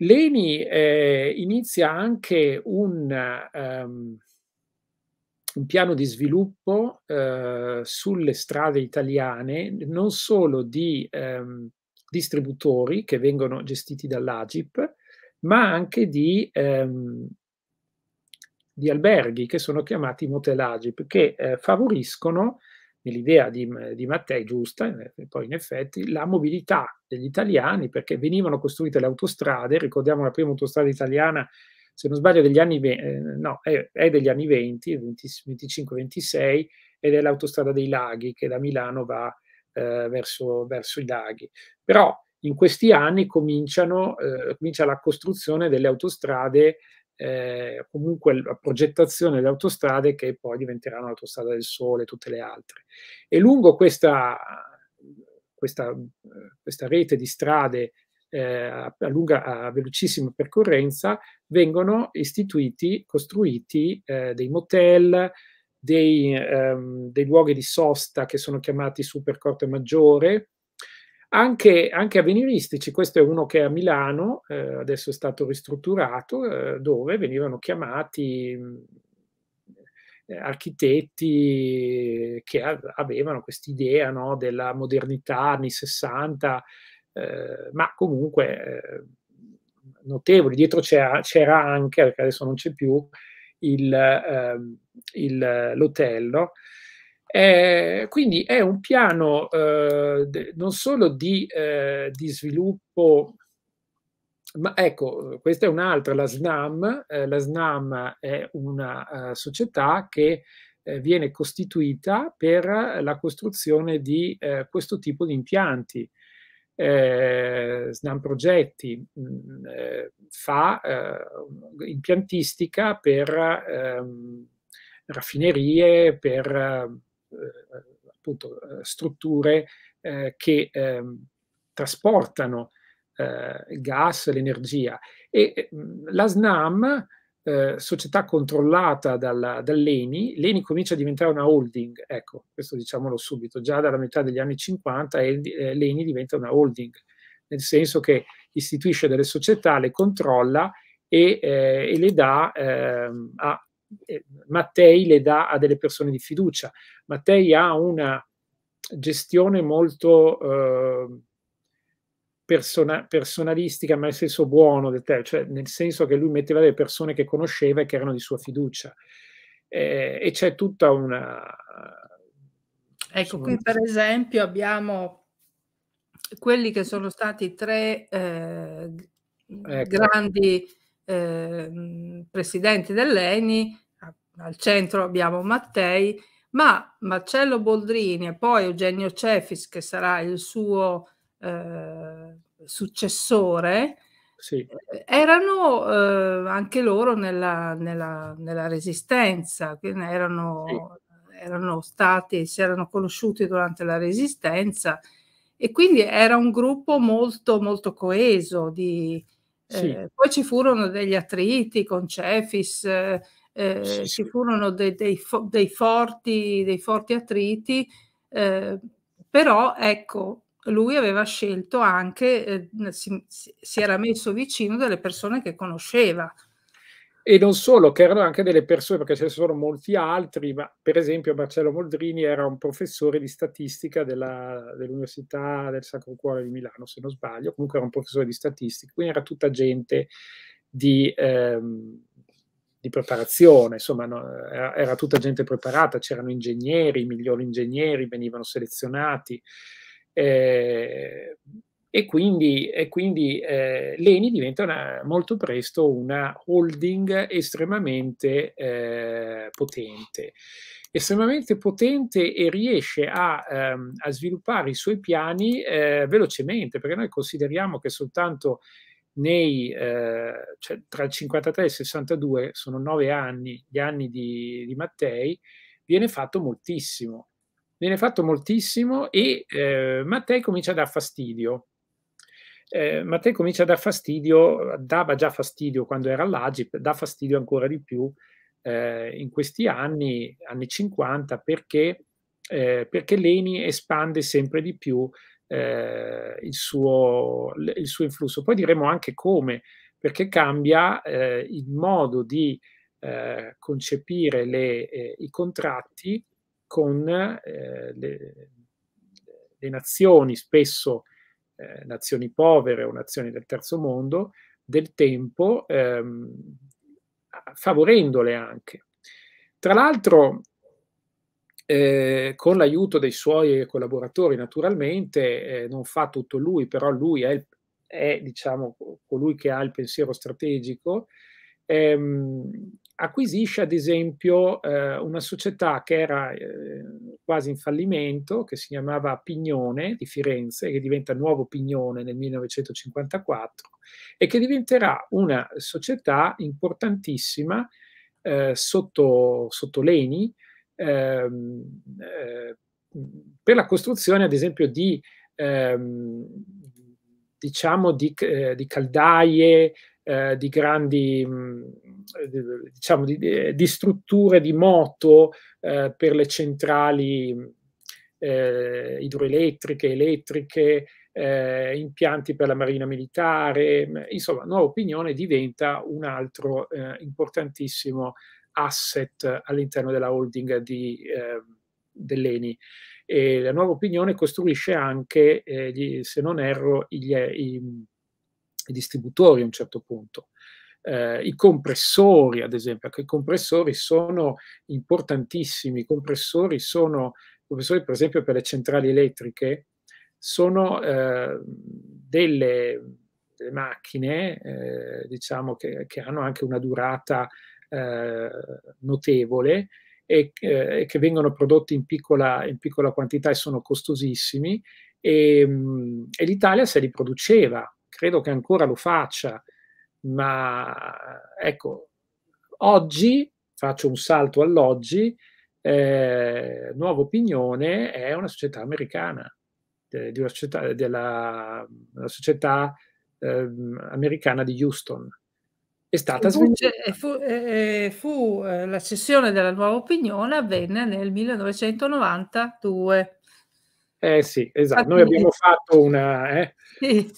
Leni eh, inizia anche un, um, un, piano di sviluppo eh, sulle strade italiane, non solo di ehm, distributori che vengono gestiti dall'Agip, ma anche di, ehm, di, alberghi che sono chiamati motel Agip, che eh, favoriscono nell'idea di, mm, di Mattei giusta, poi in effetti, la mobilità degli italiani, perché venivano costruite le autostrade, ricordiamo la prima autostrada italiana, se non sbaglio, degli anni, eh, no, è, è, degli anni 20, 25-26, ed è l'autostrada dei laghi che da Milano va eh, verso, verso, i laghi. Però in questi anni cominciano, eh, comincia la costruzione delle autostrade eh, comunque la progettazione delle autostrade che poi diventeranno l'autostrada del sole e tutte le altre. E lungo questa, questa, questa rete di strade eh, a, lunga, a velocissima percorrenza vengono istituiti, costruiti eh, dei motel, dei, ehm, dei luoghi di sosta che sono chiamati supercorte corte maggiore, anche, anche avveniristici, questo è uno che è a Milano, eh, adesso è stato ristrutturato, eh, dove venivano chiamati eh, architetti che avevano quest'idea no, della modernità anni 60, eh, ma comunque eh, notevoli. Dietro c'era, anche, perché adesso non c'è più, ehm, l'hotel, no? Eh, quindi è un piano eh, de, non solo di, eh, di sviluppo ma ecco, questa è un'altra, la SNAM. Eh, la SNAM è una uh, società che eh, viene costituita per la costruzione di eh, questo tipo di impianti. SNAM Progetti mh, mm, fa impiantistica per ehm, raffinerie, per eh, appunto, eh, strutture eh, che ehm, trasportano il gas, l'energia. E la SNAM, eh, società controllata dalla, dall'ENI, l'ENI comincia a diventare una holding, ecco, questo diciamolo subito, già dalla metà degli anni 50 eh, l'ENI diventa una holding, nel senso che istituisce delle società, le controlla e, eh, e le dà ehm, a eh, Mattei le dà a delle persone di fiducia. Mattei ha una gestione molto eh, persona personalistica, ma nel senso buono del termine, cioè nel senso che lui metteva delle persone che conosceva e che erano di sua fiducia. Eh, e c'è tutta una... Ecco, qui per esempio abbiamo quelli che sono stati tre eh, ecco. grandi eh, presidenti dell'ENI, al centro abbiamo Mattei, ma Marcello Boldrini e poi Eugenio Cefis, che sarà il suo eh, successore, sì. Eh, erano eh, anche loro nella, nella, nella resistenza, erano, sì. erano, stati, si erano conosciuti durante la resistenza e quindi era un gruppo molto, molto coeso di, sì. Eh, poi ci furono degli attriti con Cefis, eh, eh, sì, ci furono de, dei, fo- dei, forti, dei, forti, attriti, eh, però ecco, lui aveva scelto anche, eh, si, si era messo vicino delle persone che conosceva e non solo, che erano anche delle persone, perché ce ne sono molti altri, ma per esempio Marcello Moldrini era un professore di statistica della, dell'Università del Sacro Cuore di Milano, se non sbaglio, comunque era un professore di statistica, quindi era tutta gente di, ehm, di preparazione, insomma no, era, era, tutta gente preparata, c'erano ingegneri, i migliori ingegneri venivano selezionati. Eh, e quindi, e quindi eh, l'ENI diventa una, molto presto una holding estremamente eh, potente, estremamente potente e riesce a, ehm, a sviluppare i suoi piani eh, velocemente, perché noi consideriamo che soltanto nei, eh, cioè, tra il 53 e il 62, sono nove anni, gli anni di, di Mattei, viene fatto moltissimo viene fatto moltissimo e eh, Mattei comincia a dar fastidio eh, Mattei comincia a dar fastidio, dava già fastidio quando era all'Agip, dà fastidio ancora di più eh, in questi anni, anni 50, perché, eh, perché Leni espande sempre di più eh, il suo, il, suo, influsso. Poi diremo anche come, perché cambia eh, il modo di eh, concepire le, i contratti con le, le nazioni spesso eh, nazioni povere o nazioni del terzo mondo del tempo, ehm, favorendole anche. Tra l'altro, eh, con l'aiuto dei suoi collaboratori, naturalmente, eh, non fa tutto lui, però lui è, è diciamo, colui che ha il pensiero strategico, ehm, acquisisce ad esempio eh, una società che era eh, quasi in fallimento, che si chiamava Pignone di Firenze, che diventa Nuovo Pignone nel 1954 e che diventerà una società importantissima eh, sotto, sotto, Leni ehm, eh, per la costruzione ad esempio di, ehm, diciamo di, eh, di caldaie, eh, di grandi... Mh, eh, diciamo, di, di, strutture di moto eh, per le centrali eh, idroelettriche, elettriche, eh, impianti per la marina militare, eh, insomma, nuova opinione diventa un altro eh, importantissimo asset all'interno della holding di, dell'ENI. E la nuova opinione costruisce anche, gli, se non erro, gli, i, i distributori a un certo punto eh, i compressori, ad esempio, che i compressori sono importantissimi, i compressori sono, compressori per esempio per le centrali elettriche, sono eh, delle, delle, macchine, eh, diciamo, che, che, hanno anche una durata eh, notevole, e eh, che vengono prodotti in piccola, in piccola, quantità e sono costosissimi e, ehm, e l'Italia se li produceva, credo che ancora lo faccia, ma ecco, oggi faccio un salto all'oggi, eh, Nuova Opinione è una società americana, eh, di una società, della una società eh, americana di Houston. È stata sviluppata. Fu, eh, eh, fu, eh, fu la cessione della Nuova Opinione avvenne nel 1992. Eh sì, esatto, noi abbiamo fatto una... Sì.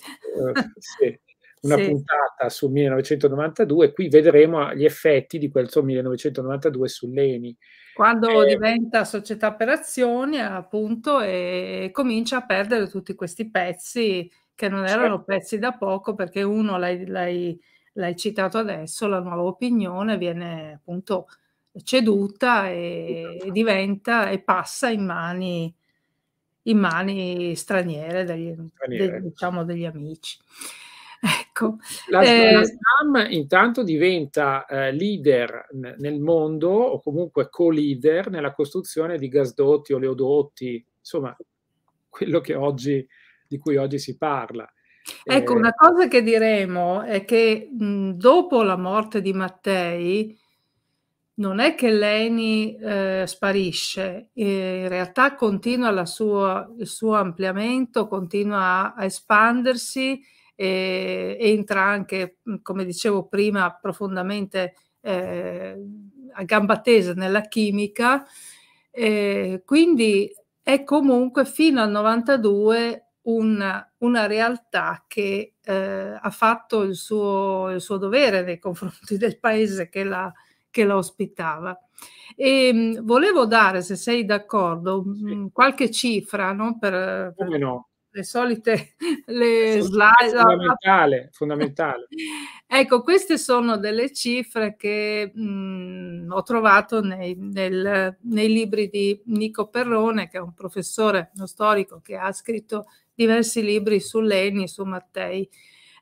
Sì. una sì. puntata sul 1992, qui vedremo ah, gli effetti di quel suo 1992 sull'ENI. Quando eh, diventa società per azioni, appunto, e comincia a perdere tutti questi pezzi che non erano certo. pezzi da poco, perché uno l'hai, l'hai, l'hai citato adesso, la nuova opinione viene appunto ceduta e, e diventa e passa in mani in mani straniere, degli, straniere. Dei, diciamo degli amici. Ecco. La, eh, la SNAM intanto diventa eh, leader nel mondo o comunque co-leader nella costruzione di gasdotti, oleodotti, insomma, quello oggi, di cui oggi si parla. Ecco, eh, una cosa che diremo è che mh, dopo la morte di Mattei, non è che Leni eh, sparisce, eh, in realtà continua sua, il suo ampliamento, continua a, a espandersi e entra anche, mhmm, come dicevo prima, profondamente eh, a gamba tesa nella chimica. Eh, quindi è comunque fino al 92 una, una realtà che eh, ha fatto il suo, il suo, dovere nei confronti del paese che la, che la ospitava. E ehm, mh, volevo dare, se sei d'accordo, sì. Mhmm, qualche cifra no? per, per, no le solite le slide. Fondamentale, fondamentale. ecco, queste sono delle cifre che mh, mm, ho trovato nei, nel, nei, libri di Nico Perrone, che è un professore, uno storico, che ha scritto diversi libri su Leni, su Mattei.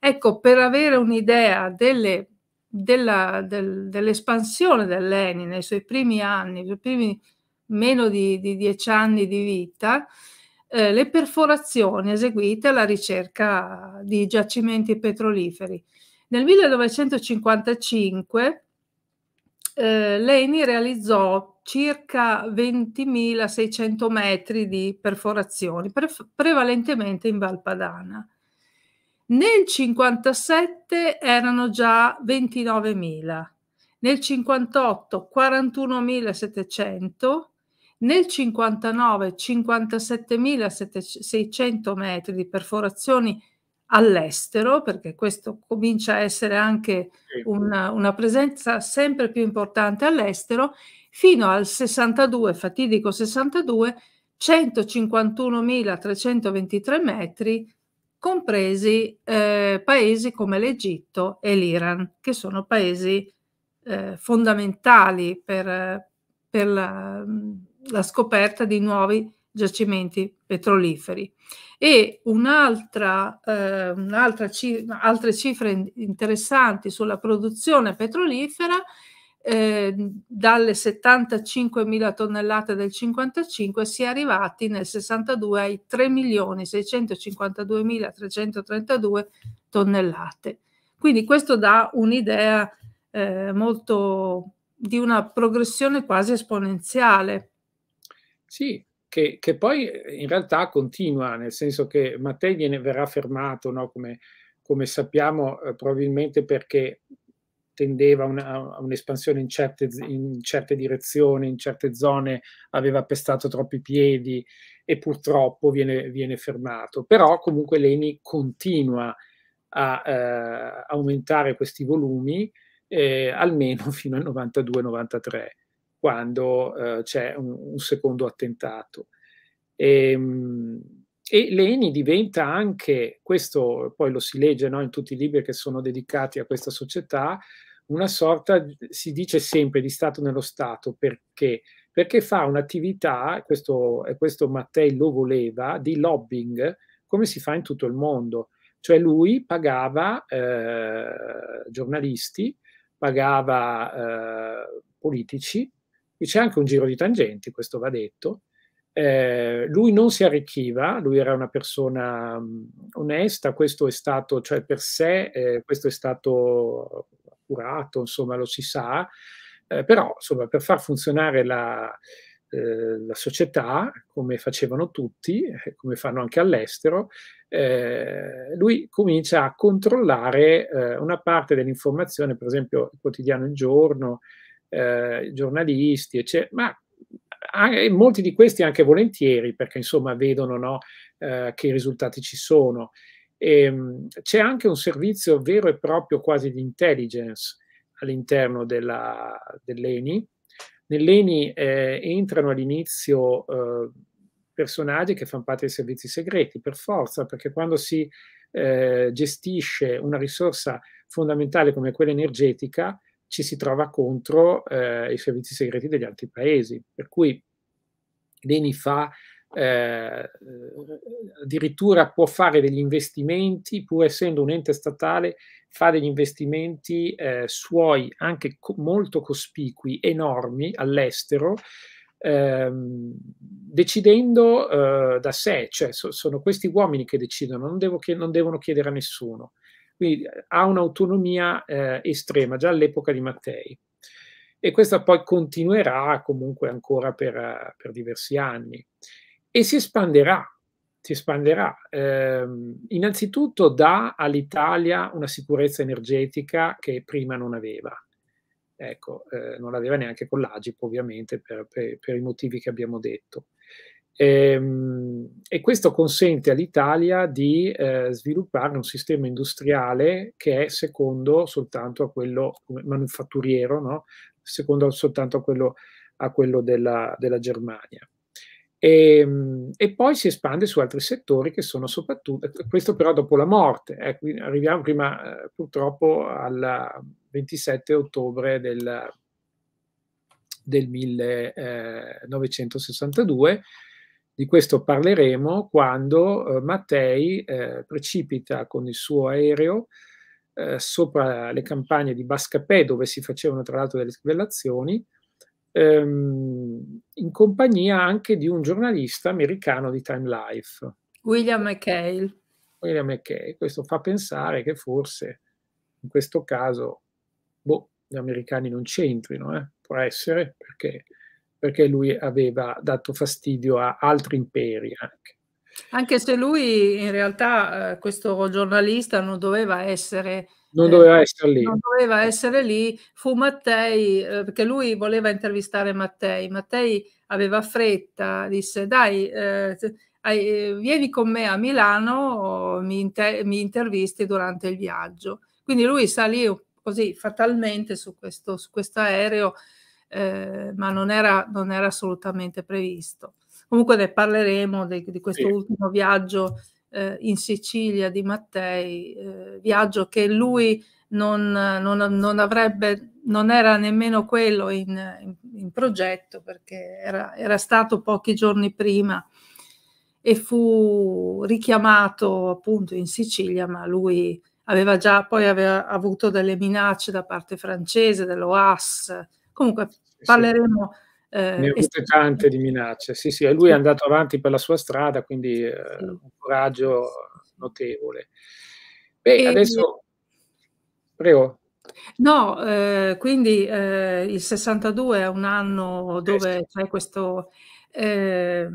Ecco, per avere un'idea delle, della, del, dell'espansione dell'Eni nei suoi primi anni, nei primi meno di, di dieci anni di vita, eh, le perforazioni eseguite alla ricerca di giacimenti petroliferi. Nel 1955 eh, Leni realizzò circa 20.600 metri di perforazioni, pre- prevalentemente in Valpadana. Nel 1957 erano già 29.000, nel 1958 41.700 nel 59 57.600 metri di perforazioni all'estero, perché questo comincia a essere anche una, una presenza sempre più importante all'estero, fino al 62, fatidico 62, 151.323 metri, compresi eh, paesi come l'Egitto e l'Iran, che sono paesi eh, fondamentali per, per la, la scoperta di nuovi giacimenti petroliferi. E un'altra, eh, un'altra cifra, altre cifre interessanti sulla produzione petrolifera eh, dalle 75.000 tonnellate del 55 si è arrivati nel 62 ai 3.652.332 tonnellate. Quindi questo dà un'idea eh, molto di una progressione quasi esponenziale sì, che, che, poi eh, in realtà continua, nel senso che Mattei viene, verrà fermato, no? come, come, sappiamo, eh, probabilmente perché tendeva una, a un'espansione in certe, in certe, direzioni, in certe zone, aveva pestato troppi piedi e purtroppo viene, viene fermato. Però comunque Leni continua a eh, aumentare questi volumi eh, almeno fino al 92-93 quando eh, c'è un, un, secondo attentato. Ehm, e, e, Leni diventa anche, questo poi lo si legge no, in tutti i libri che sono dedicati a questa società, una sorta, si dice sempre, di Stato nello Stato, perché? Perché fa un'attività, questo, questo Mattei lo voleva, di lobbying, come si fa in tutto il mondo. Cioè lui pagava eh, giornalisti, pagava eh, politici Qui c'è anche un giro di tangenti, questo va detto. Eh, lui non si arricchiva, lui era una persona mm, onesta, questo è stato, cioè per sé, eh, questo è stato curato, insomma lo si sa, eh, però insomma, per far funzionare la, eh, la società, come facevano tutti, eh, come fanno anche all'estero, eh, lui comincia a controllare eh, una parte dell'informazione, per esempio il quotidiano Il Giorno, eh, giornalisti, eccetera, ma anche, molti di questi anche volentieri, perché insomma vedono no, eh, che i risultati ci sono. E, ehm, c'è anche un servizio vero e proprio quasi di intelligence all'interno della, dell'ENI. Nell'ENI eh, entrano all'inizio eh, personaggi che fanno parte dei servizi segreti, per forza, perché quando si eh, gestisce una risorsa fondamentale come quella energetica, ci si trova contro eh, i servizi segreti degli altri paesi. Per cui Leni fa eh, addirittura può fare degli investimenti, pur essendo un ente statale, fa degli investimenti eh, suoi anche co- molto cospicui, enormi all'estero, ehm, decidendo eh, da sé, cioè so- sono questi uomini che decidono, non, che, non devono chiedere a nessuno quindi eh, ha un'autonomia eh, estrema già all'epoca di Mattei. E questa poi continuerà comunque ancora per, eh, per diversi anni e si espanderà, si espanderà eh, innanzitutto dà all'Italia una sicurezza energetica che prima non aveva. Ecco, eh, non l'aveva neanche con l'Agip ovviamente per, per, per i motivi che abbiamo detto Ehm, e, questo consente all'Italia di eh, sviluppare un sistema industriale che è secondo soltanto a quello manufatturiero, no? secondo soltanto a quello, a quello della, della Germania. E, ehm, e, poi si espande su altri settori che sono soprattutto, questo però dopo la morte, eh, arriviamo prima eh, purtroppo al 27 ottobre del, del 1962, di questo parleremo quando eh, Mattei eh, precipita con il suo aereo eh, sopra le campagne di Bascapè, dove si facevano tra l'altro delle trivellazioni, ehm, in compagnia anche di un giornalista americano di Time Life. William McHale. William McHale. Questo fa pensare che forse in questo caso boh, gli americani non c'entrino, eh. può essere, perché perché lui aveva dato fastidio a altri imperi anche. Anche se lui in realtà eh, questo giornalista non doveva essere non eh, doveva essere lì. Non doveva essere lì, fu Mattei, eh, perché lui voleva intervistare Mattei. Mattei aveva fretta, disse dai, eh, eh, vieni con me a Milano, mi, inter mi, intervisti durante il viaggio. Quindi lui salì così fatalmente su questo, su questo aereo eh, ma non era, non era, assolutamente previsto. Comunque ne parleremo di, di questo sì. ultimo viaggio eh, in Sicilia di Mattei, eh, viaggio che lui non, non, non, avrebbe, non era nemmeno quello in, in, in progetto perché era, era, stato pochi giorni prima e fu richiamato appunto in Sicilia, ma lui aveva già poi aveva avuto delle minacce da parte francese, dell'OAS, Comunque parleremo... Eh, ne ho avute tante di minacce, sì sì, e lui è andato avanti per la sua strada, quindi eh, un coraggio notevole. Beh, e... adesso... Prego. No, eh, quindi eh, il 62 è un anno dove c'è questo... Eh,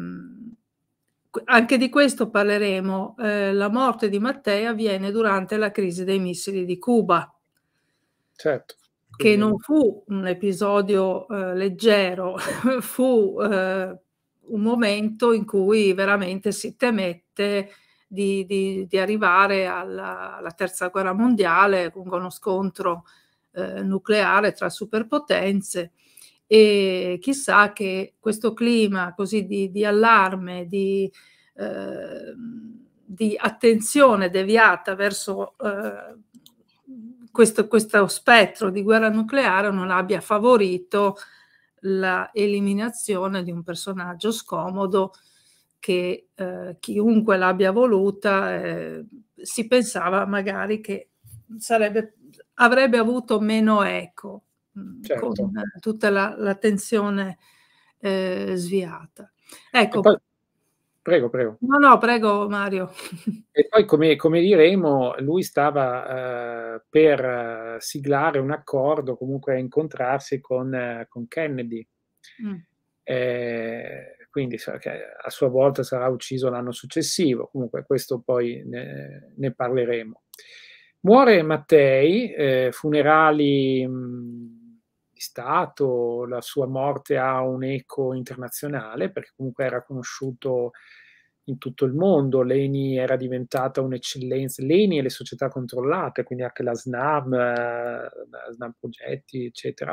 anche di questo parleremo. Eh, la morte di Mattei avviene durante la crisi dei missili di Cuba. Certo che non fu un episodio eh, leggero, fu eh, un momento in cui veramente si temette di, di, di arrivare alla, alla, terza guerra mondiale con uno scontro eh, nucleare tra superpotenze e chissà che questo clima così di, di allarme, di, eh, attenzione deviata verso eh, questo, questo spettro di guerra nucleare non abbia favorito l'eliminazione di un personaggio scomodo che eh, chiunque l'abbia voluta eh, si pensava magari che sarebbe, avrebbe avuto meno eco mm, certo. con tutta l'attenzione la, eh, sviata. Ecco. E poi, Prego, prego. No, no, prego Mario. E poi, come, come diremo, lui stava eh, per eh, siglare un accordo, comunque a incontrarsi con, eh, con Kennedy. Mm. Eh, quindi a sua volta sarà ucciso l'anno successivo, comunque questo poi ne, ne parleremo. Muore Mattei, eh, funerali... Mh, mm, Stato, la sua morte ha un eco internazionale perché comunque era conosciuto in tutto il mondo, Leni era diventata un'eccellenza, Leni e le società controllate, quindi anche la SNAM, eh, la SNAM Progetti, eccetera,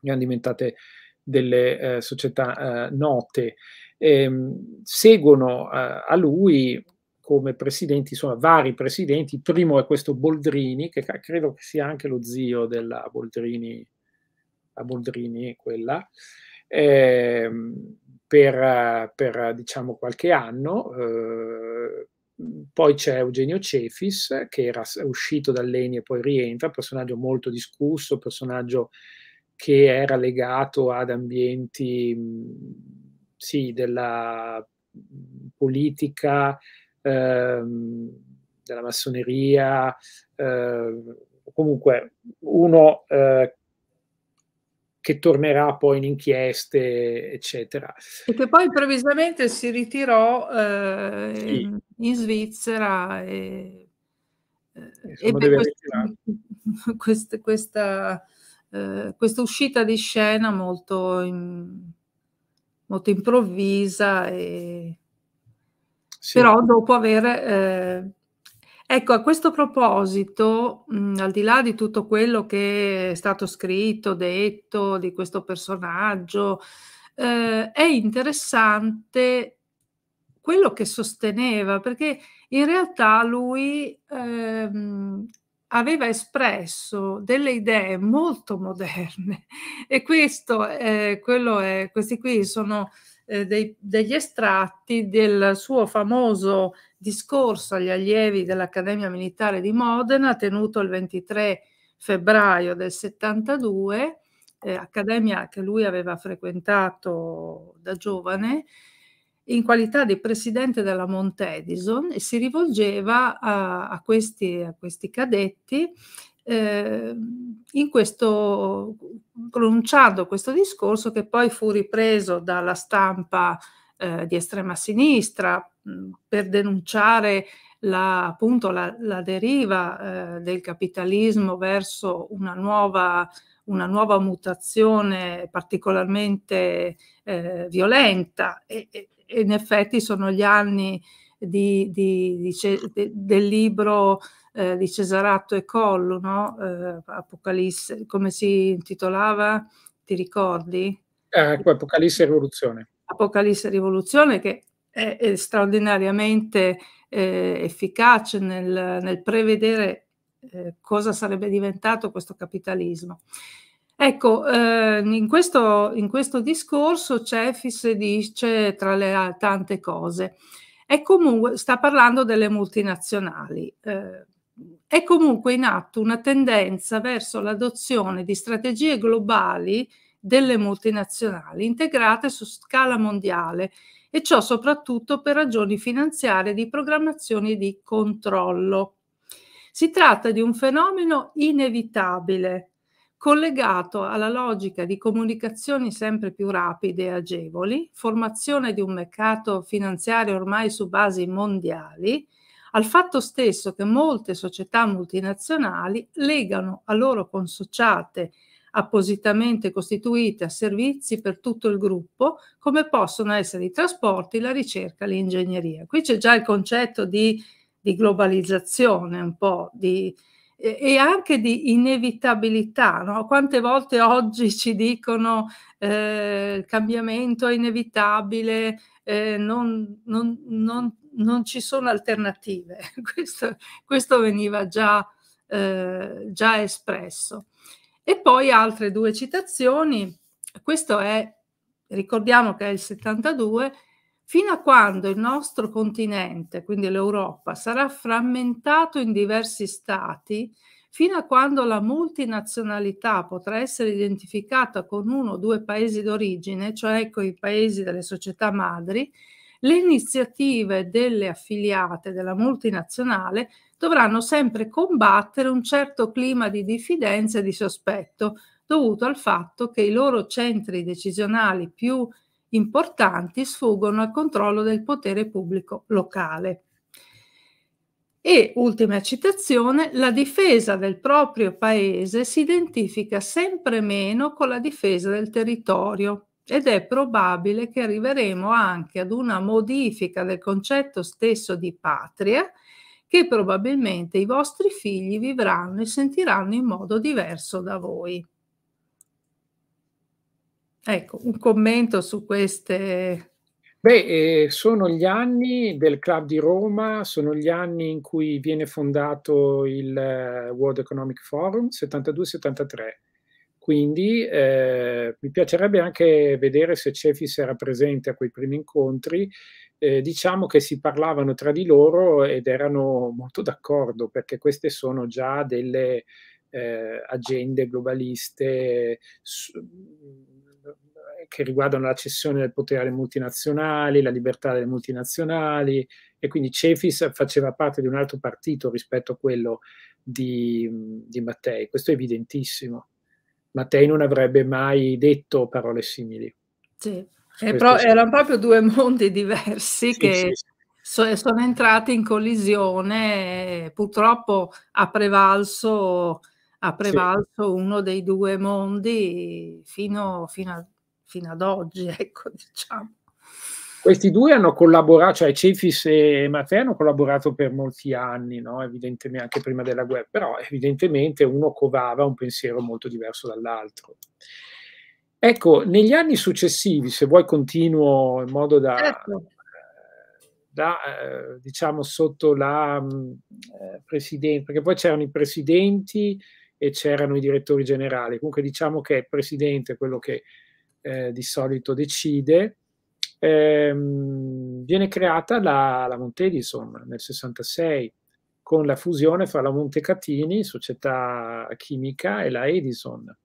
erano diventate delle eh, società eh, note. E, ehm, seguono eh, a lui come presidenti, insomma, vari presidenti. Il primo è questo Boldrini, che credo che sia anche lo zio della Boldrini, a Boldrini quella, eh, per, per, diciamo qualche anno. Eh, poi c'è Eugenio Cefis, che era uscito dall'Eni e poi rientra, personaggio molto discusso, personaggio che era legato ad ambienti sì, della politica, ehm, della massoneria, eh, comunque uno eh, che tornerà poi in inchieste, eccetera. E che poi improvvisamente si ritirò eh, sì. in, in Svizzera e, eh, Insomma, ebbe questo, questa, questa, eh, questa, uscita di scena molto, in, molto improvvisa, e, sì. però dopo aver... Eh, Ecco, a questo proposito, mh, mm, al di là di tutto quello che è stato scritto, detto di questo personaggio, eh, è interessante quello che sosteneva, perché in realtà lui ehm, aveva espresso delle idee molto moderne e questo, eh, quello è, questi qui sono eh, dei, degli estratti del suo famoso discorso agli allievi dell'Accademia Militare di Modena tenuto il 23 febbraio del 72, eh, accademia che lui aveva frequentato da giovane, in qualità di presidente della Mount Edison e si rivolgeva a, a, questi, a questi, cadetti eh, in questo, pronunciando questo discorso che poi fu ripreso dalla stampa eh, di estrema sinistra mh, per denunciare la, appunto la, la deriva eh, del capitalismo verso una nuova, una nuova mutazione particolarmente eh, violenta e, e, in effetti sono gli anni di, di, di, del libro eh, di Cesarato e Collo, no? Eh, Apocalisse, come si intitolava? Ti ricordi? Eh, Apocalisse e Rivoluzione. Apocalisse e Rivoluzione che è, è straordinariamente eh, efficace nel, nel prevedere eh, cosa sarebbe diventato questo capitalismo. Ecco, eh, in, questo, in, questo, discorso Cefis dice tra le tante cose, e comunque sta parlando delle multinazionali. Eh, è comunque in atto una tendenza verso l'adozione di strategie globali delle multinazionali integrate su scala mondiale e ciò soprattutto per ragioni finanziarie di programmazione e di controllo. Si tratta di un fenomeno inevitabile, collegato alla logica di comunicazioni sempre più rapide e agevoli, formazione di un mercato finanziario ormai su basi mondiali, al fatto stesso che molte società multinazionali legano a loro consociate appositamente costituite a servizi per tutto il gruppo, come possono essere i trasporti, la ricerca, l'ingegneria. Qui c'è già il concetto di, di globalizzazione, un po' di, e anche di inevitabilità. No? Quante volte oggi ci dicono eh, il cambiamento è inevitabile, eh, non, non, non non ci sono alternative, questo, questo veniva già, eh, già espresso. E poi altre due citazioni, questo è, ricordiamo che è il 72, fino a quando il nostro continente, quindi l'Europa, sarà frammentato in diversi stati, fino a quando la multinazionalità potrà essere identificata con uno o due paesi d'origine, cioè con ecco i paesi delle società madri, le iniziative delle affiliate della multinazionale dovranno sempre combattere un certo clima di diffidenza e di sospetto dovuto al fatto che i loro centri decisionali più importanti sfuggono al controllo del potere pubblico locale. E ultima citazione, la difesa del proprio paese si identifica sempre meno con la difesa del territorio, ed è probabile che arriveremo anche ad una modifica del concetto stesso di patria che probabilmente i vostri figli vivranno e sentiranno in modo diverso da voi. Ecco, un commento su queste Beh, eh, sono gli anni del Club di Roma, sono gli anni in cui viene fondato il eh, World Economic Forum, 72-73. Quindi eh, mi piacerebbe anche vedere se Cefis era presente a quei primi incontri. Eh, diciamo che si parlavano tra di loro ed erano molto d'accordo perché queste sono già delle eh, agende globaliste su, mm, che riguardano la cessione del potere alle multinazionali, la libertà delle multinazionali e quindi Cefis faceva parte di un altro partito rispetto a quello di, mm, di Mattei, questo è evidentissimo. Mattei non avrebbe mai detto parole simili. Sì. Pro- erano proprio due mondi diversi sì, che sì, sì. So- sono entrati in collisione, purtroppo ha prevalso, ha prevalso uno dei due mondi fino, fino, a, fino ad oggi, ecco diciamo. Questi due hanno collaborato, cioè Cefis e Matteo hanno collaborato per molti anni, no? evidentemente anche prima della guerra, però evidentemente uno covava un pensiero molto diverso dall'altro. Ecco, negli anni successivi, se vuoi continuo in modo da, certo. Eh, da eh, diciamo, sotto la mm, eh, presidenza, perché poi c'erano i presidenti e c'erano i direttori generali, comunque diciamo che il presidente è quello che eh, di solito decide, ehm, viene creata la, la Edison nel 66 con la fusione fra la Monte Catini, società chimica, e la Edison.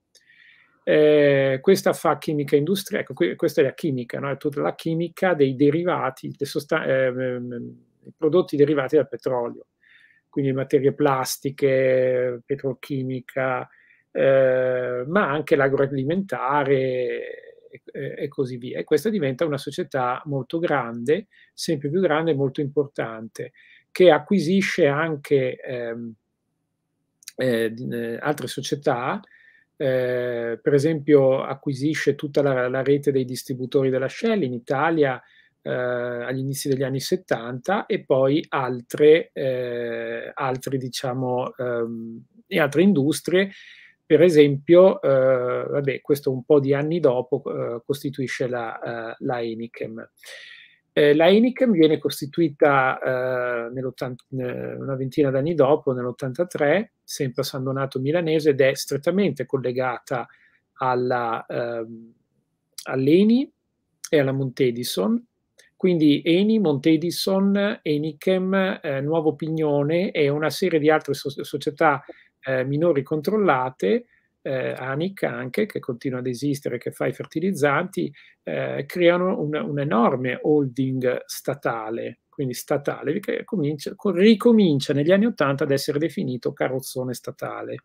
Eh, questa fa chimica industriale, ecco, questa è la chimica, no? è tutta la chimica dei derivati, dei ehm, ehm, prodotti derivati dal petrolio, quindi materie plastiche, petrochimica, eh, ma anche l'agroalimentare, e, così via. E questa diventa una società molto grande, sempre più grande e molto importante, che acquisisce anche ehm, eh, eh, altre società, eh, per esempio acquisisce tutta la, la, rete dei distributori della Shell in Italia eh, agli inizi degli anni 70 e poi altre, eh, altre diciamo, ehm, e altre industrie per esempio, eh, vabbè, questo un po' di anni dopo eh, costituisce la, eh, la Enichem. Eh, la Enichem viene costituita eh, eh, una ventina d'anni dopo, nell'83, sempre a San Donato Milanese, ed è strettamente collegata alla, ehm, all'ENI e alla Montedison, quindi Eni, Montedison, Enichem, eh, Nuovo Pignone e una serie di altre so- società eh, minori controllate, eh, ANIC anche, che continua ad esistere, che fa i fertilizzanti, eh, creano un, un, enorme holding statale, quindi statale, che comincia, ricomincia negli anni Ottanta ad essere definito carrozzone statale,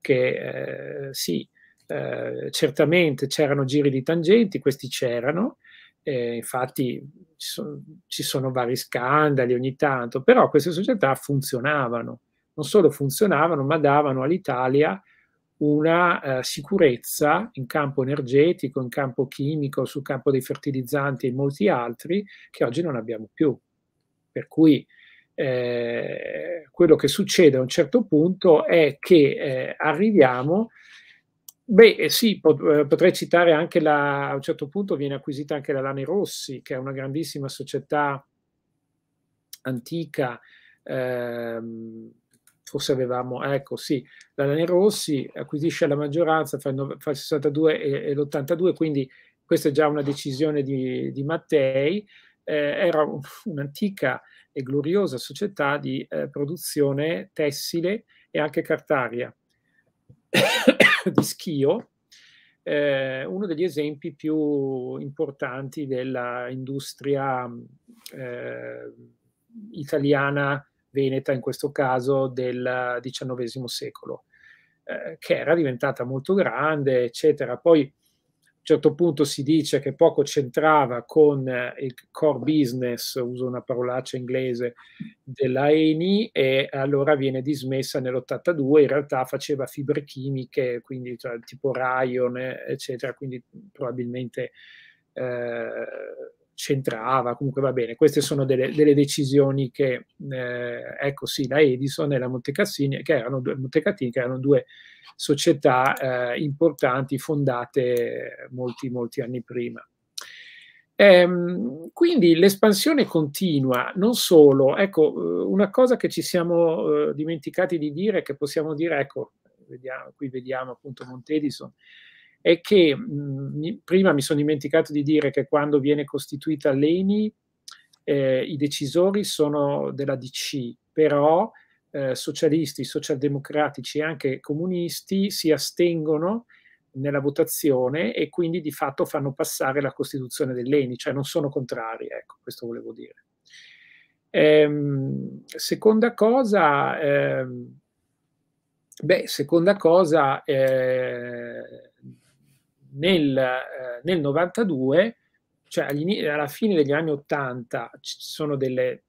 che eh, sì, eh, certamente c'erano giri di tangenti, questi c'erano, eh, infatti ci sono, ci sono, vari scandali ogni tanto, però queste società funzionavano non solo funzionavano, ma davano all'Italia una eh, sicurezza in campo energetico, in campo chimico, sul campo dei fertilizzanti e molti altri che oggi non abbiamo più. Per cui eh, quello che succede a un certo punto è che eh, arriviamo, beh eh, sì, eh, potrei citare anche la, a un certo punto viene acquisita anche la Lane Rossi, che è una grandissima società antica. Ehm, forse avevamo, ecco sì, la l'Alane Rossi acquisisce la maggioranza fra il, fra il 62 e, e l'82, quindi questa è già una decisione di, di Mattei, eh, era un'antica e gloriosa società di eh, produzione tessile e anche cartaria di Schio, eh, uno degli esempi più importanti dell'industria eh, italiana veneta in questo caso del XIX secolo, eh, che era diventata molto grande, eccetera. Poi a un certo punto si dice che poco c'entrava con eh, il core business, uso una parolaccia inglese, della Eni e allora viene dismessa nell'82, in realtà faceva fibre chimiche, quindi cioè, tipo Rayon, eh, eccetera, quindi probabilmente... Eh, c'entrava, comunque va bene, queste sono delle, delle decisioni che, eh, ecco sì, la Edison e la Montecassini, che erano due, Montecattini, che erano due società eh, importanti fondate molti, molti anni prima. Ehm, quindi l'espansione continua, non solo, ecco, eh, una cosa che ci siamo eh, dimenticati di dire, che possiamo dire, ecco, vediamo, qui vediamo appunto Montedison, Edison, è che mh, mm, prima mi sono dimenticato di dire che quando viene costituita l'ENI eh, i decisori sono della DC, però eh, socialisti, socialdemocratici e anche comunisti si astengono nella votazione e quindi di fatto fanno passare la Costituzione dell'ENI, cioè non sono contrari, ecco, questo volevo dire. Ehm, seconda cosa, ehm, beh, seconda cosa, eh, nel, eh, nel 92, cioè alla fine degli anni 80, ci sono delle...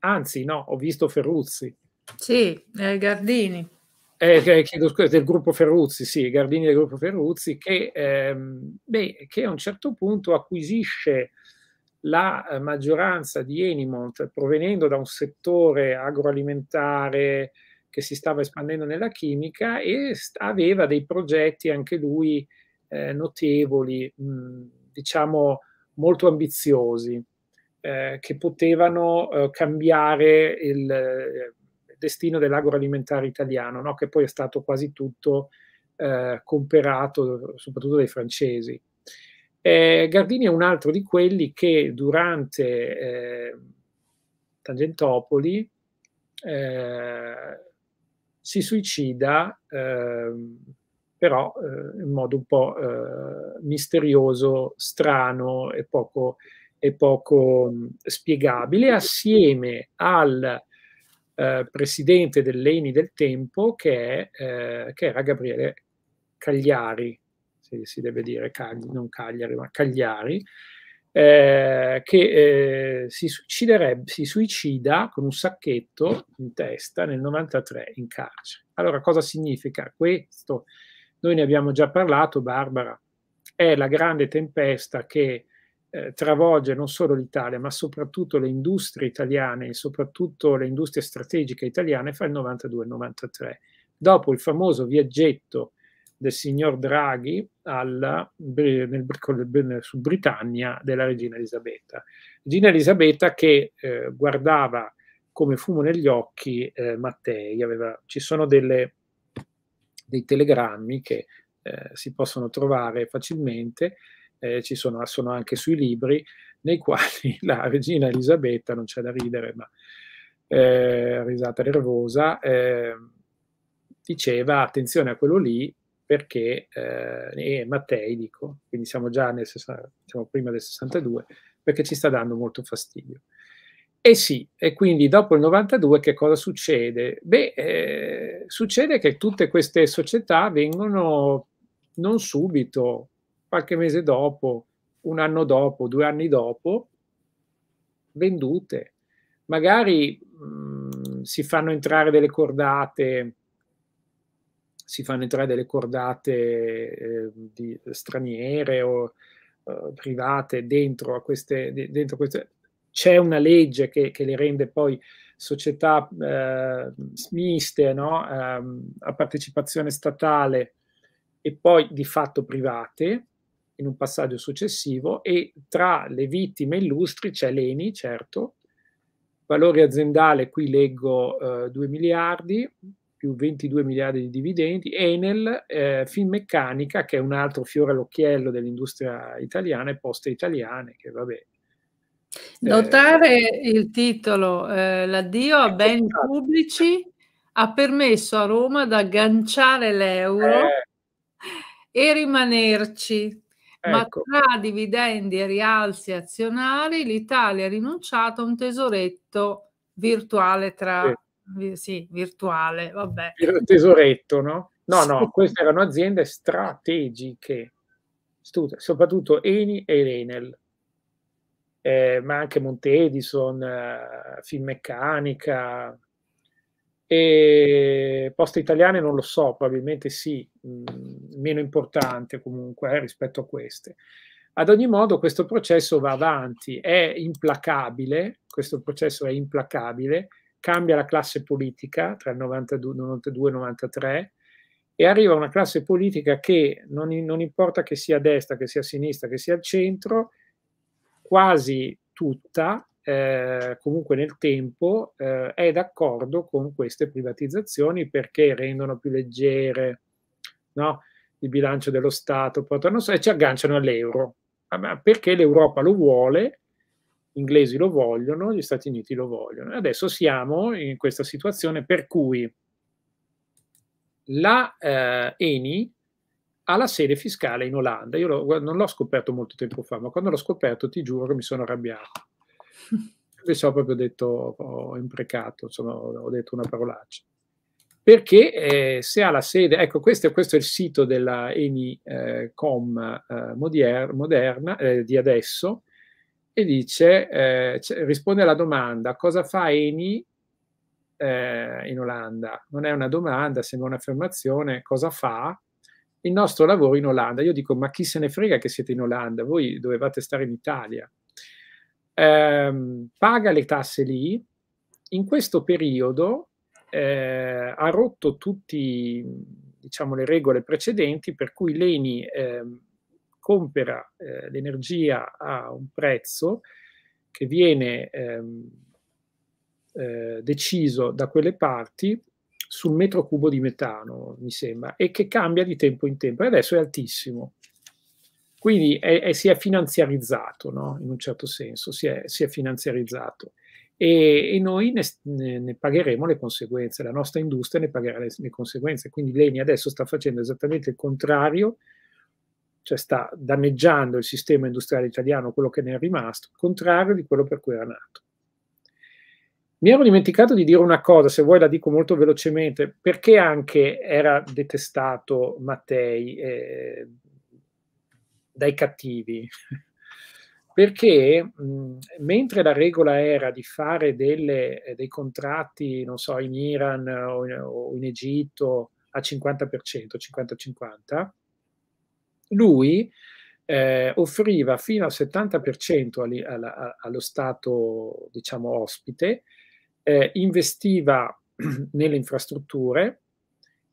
Anzi, no, ho visto Ferruzzi. Sì, eh, Gardini. Eh, eh, chiedo scusa, del gruppo Ferruzzi, sì, Gardini del gruppo Ferruzzi, che, ehm, beh, che a un certo punto acquisisce la eh, maggioranza di Enimont provenendo da un settore agroalimentare che si stava espandendo nella chimica e aveva dei progetti anche lui eh, notevoli, mh, mm, diciamo molto ambiziosi, eh, che potevano eh, cambiare il eh, destino dell'agroalimentare italiano, no? che poi è stato quasi tutto eh, comperato soprattutto dai francesi. Eh, Gardini è un altro di quelli che durante Tangentopoli si suicida ehm, però eh, in modo un po' eh, misterioso, strano e poco, e poco mh, mm, spiegabile, assieme al eh, presidente dell'ENI del tempo che, è, eh, che era Gabriele Cagliari, se si deve dire Cagli, non Cagliari, ma Cagliari, eh, che eh, si, si, suicida con un sacchetto in testa nel 93 in carcere. Allora, cosa significa questo noi ne abbiamo già parlato, Barbara, è la grande tempesta che eh, travolge non solo l'Italia, ma soprattutto le industrie italiane e soprattutto le industrie strategiche italiane fra il 92 e il 93. Dopo il famoso viaggetto del signor Draghi alla, nel, nel, su Britannia della regina Elisabetta. Regina Elisabetta che eh, guardava come fumo negli occhi eh, Mattei, aveva, ci sono delle dei telegrammi che eh, si possono trovare facilmente, eh, ci sono, sono, anche sui libri, nei quali la regina Elisabetta, non c'è da ridere, ma eh, risata nervosa, ehm, diceva attenzione a quello lì perché, è eh, Mattei dico, quindi siamo già nel, siamo prima del 62, perché ci sta dando molto fastidio. Eh sì, e quindi dopo il 92 che cosa succede? Beh, eh, succede che tutte queste società vengono non subito, qualche mese dopo, un anno dopo, due anni dopo, vendute. Magari mh, mm, si fanno entrare delle cordate, si fanno entrare delle cordate eh, di, straniere o eh, private dentro a queste, dentro queste c'è una legge che, che le rende poi società eh, miste no? eh, a partecipazione statale e poi di fatto private in un passaggio successivo e tra le vittime illustri c'è l'ENI, certo, valore aziendale, qui leggo eh, 2 miliardi più 22 miliardi di dividendi, Enel, eh, Finmeccanica, che è un altro fiore all'occhiello dell'industria italiana e poste italiane, che vabbè, Notare eh, il titolo eh, L'addio a beni pubblici ha permesso a Roma di agganciare l'euro eh, e rimanerci, ecco. ma tra dividendi e rialzi azionari l'Italia ha rinunciato a un tesoretto virtuale tra... Sì, sì virtuale, vabbè. Il tesoretto, no? No, sì. no, queste erano aziende strategiche, soprattutto Eni e Renel eh, ma anche Montedison, eh, Filmeccanica. E Poste Italiane non lo so, probabilmente sì, mh, mm, meno importante comunque eh, rispetto a queste. Ad ogni modo questo processo va avanti, è implacabile, questo processo è implacabile, cambia la classe politica tra il 92, 92 e il 93 e arriva una classe politica che non, non importa che sia a destra, che sia a sinistra, che sia al centro, quasi tutta, eh, comunque nel tempo, eh, è d'accordo con queste privatizzazioni perché rendono più leggere no? il bilancio dello Stato, portano, e ci agganciano all'euro, ah, perché l'Europa lo vuole, gli inglesi lo vogliono, gli Stati Uniti lo vogliono. adesso siamo in questa situazione per cui la eh, ENI ha la sede fiscale in Olanda. Io lo, non l'ho scoperto molto tempo fa, ma quando l'ho scoperto ti giuro che mi sono arrabbiato. Adesso ho proprio detto, ho imprecato, insomma, ho detto una parolaccia. Perché eh, se ha la sede, ecco questo, questo è il sito della Enicom eh, eh moderna, moderna eh, di adesso, e dice, eh, risponde alla domanda cosa fa Eni eh, in Olanda. Non è una domanda, sembra un'affermazione, cosa fa? il nostro lavoro in Olanda. Io dico, ma chi se ne frega che siete in Olanda? Voi dovevate stare in Italia. Eh, paga le tasse lì. In questo periodo eh, ha rotto tutte diciamo, le regole precedenti per cui Leni ehm, eh, compra l'energia a un prezzo che viene ehm, eh, deciso da quelle parti sul metro cubo di metano, mi sembra, e che cambia di tempo in tempo, e adesso è altissimo. Quindi è, è, si è finanziarizzato, no? in un certo senso, si è, si è finanziarizzato. E, e noi ne, ne, ne, pagheremo le conseguenze, la nostra industria ne pagherà le, le conseguenze. Quindi Leni adesso sta facendo esattamente il contrario, cioè sta danneggiando il sistema industriale italiano, quello che ne è rimasto, contrario di quello per cui era nato. Mi ero dimenticato di dire una cosa, se vuoi la dico molto velocemente, perché anche era detestato Mattei eh, dai cattivi? perché mh, mentre la regola era di fare delle, dei contratti, non so, in Iran o in, o in Egitto a 50%, 50-50, lui eh, offriva fino al 70% alli, alla, allo Stato, diciamo, ospite, eh, investiva nelle infrastrutture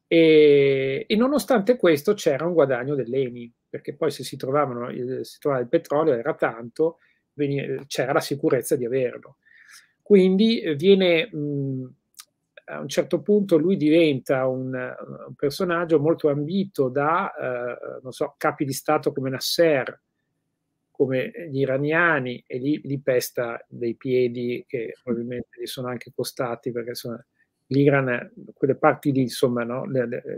e, e, nonostante questo c'era un guadagno dell'ENI, perché poi se si, trovavano, eh, si trovava il petrolio era tanto, veniva, eh, c'era la sicurezza di averlo. Quindi eh, viene... Mh, a un certo punto lui diventa un, un personaggio molto ambito da, eh, so, capi di Stato come Nasser, come gli iraniani e lì, lì pesta dei piedi che probabilmente gli sono anche costati perché sono, l'Iran, quelle parti lì, insomma, no?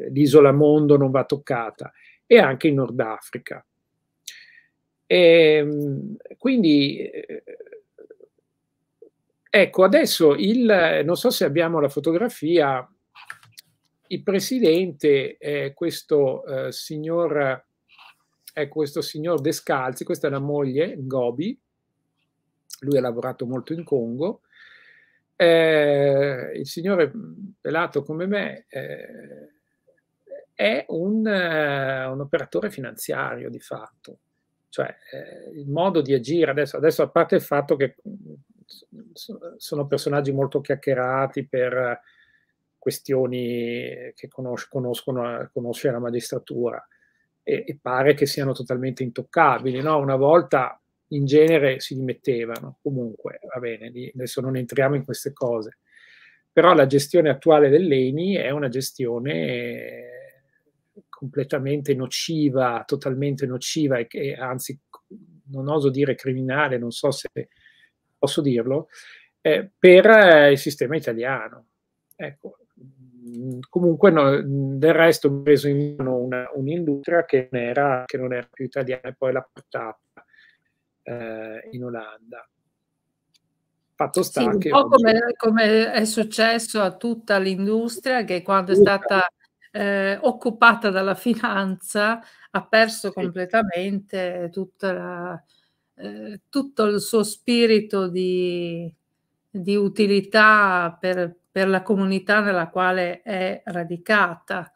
l'isola mondo non va toccata, e anche in Nord Africa. E, ehm, quindi, eh, ecco, adesso il, non so se abbiamo la fotografia, il presidente, eh, questo eh, signor è questo signor Descalzi, questa è la moglie, Gobi, lui ha lavorato molto in Congo, eh, il signore mm, pelato come me eh, è un, eh, un, operatore finanziario di fatto, cioè eh, il modo di agire adesso, adesso a parte il fatto che mm, sono personaggi molto chiacchierati per questioni che conoscono, conoscono, conosce la magistratura, e, e pare che siano totalmente intoccabili. No? Una volta in genere si dimettevano, comunque va bene, adesso non entriamo in queste cose. Però la gestione attuale dell'ENI è una gestione eh, completamente nociva, totalmente nociva e, e anzi non oso dire criminale, non so se posso dirlo, eh, per eh, il sistema italiano. Ecco, comunque no, del resto ho preso in mano una, un'industria che non, era, che non, era, più italiana e poi l'ha portata eh, in Olanda. Fatto sta sì, un po' come, come, è successo a tutta l'industria che quando è stata eh, occupata dalla finanza ha perso sì. completamente la, eh, tutto il suo spirito di, di utilità per, per la comunità nella quale è radicata.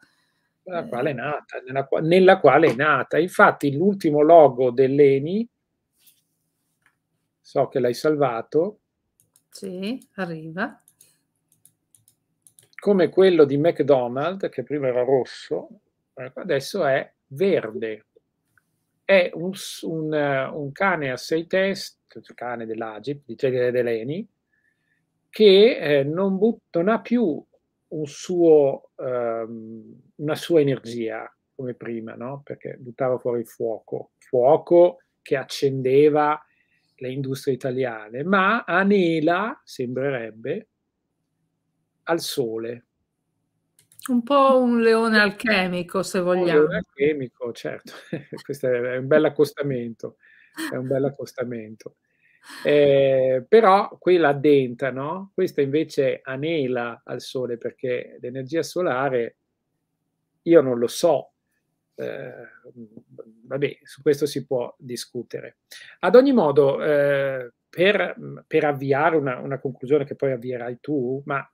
Nella quale è nata, nella, nella quale è nata. Infatti l'ultimo logo dell'ENI, so che l'hai salvato. Sì, arriva. Come quello di McDonald's, che prima era rosso, adesso è verde. È un, un, eh, un cane a sei test, il cioè cane dell'Agip, di Tegre dell'ENI, che eh, non, but- non, ha più un suo, ehm, una sua energia come prima, no? perché buttava fuori il fuoco, fuoco che accendeva le industrie italiane, ma anela, sembrerebbe, al sole. Un po' un leone alchemico, se vogliamo. Un leone alchemico, certo, questo è un bel accostamento, è un bel accostamento. Eh, però qui la addentrano, questa invece anela al sole perché l'energia solare io non lo so. Eh, vabbè, su questo si può discutere. Ad ogni modo, eh, per, per, avviare una, una, conclusione che poi avvierai tu, ma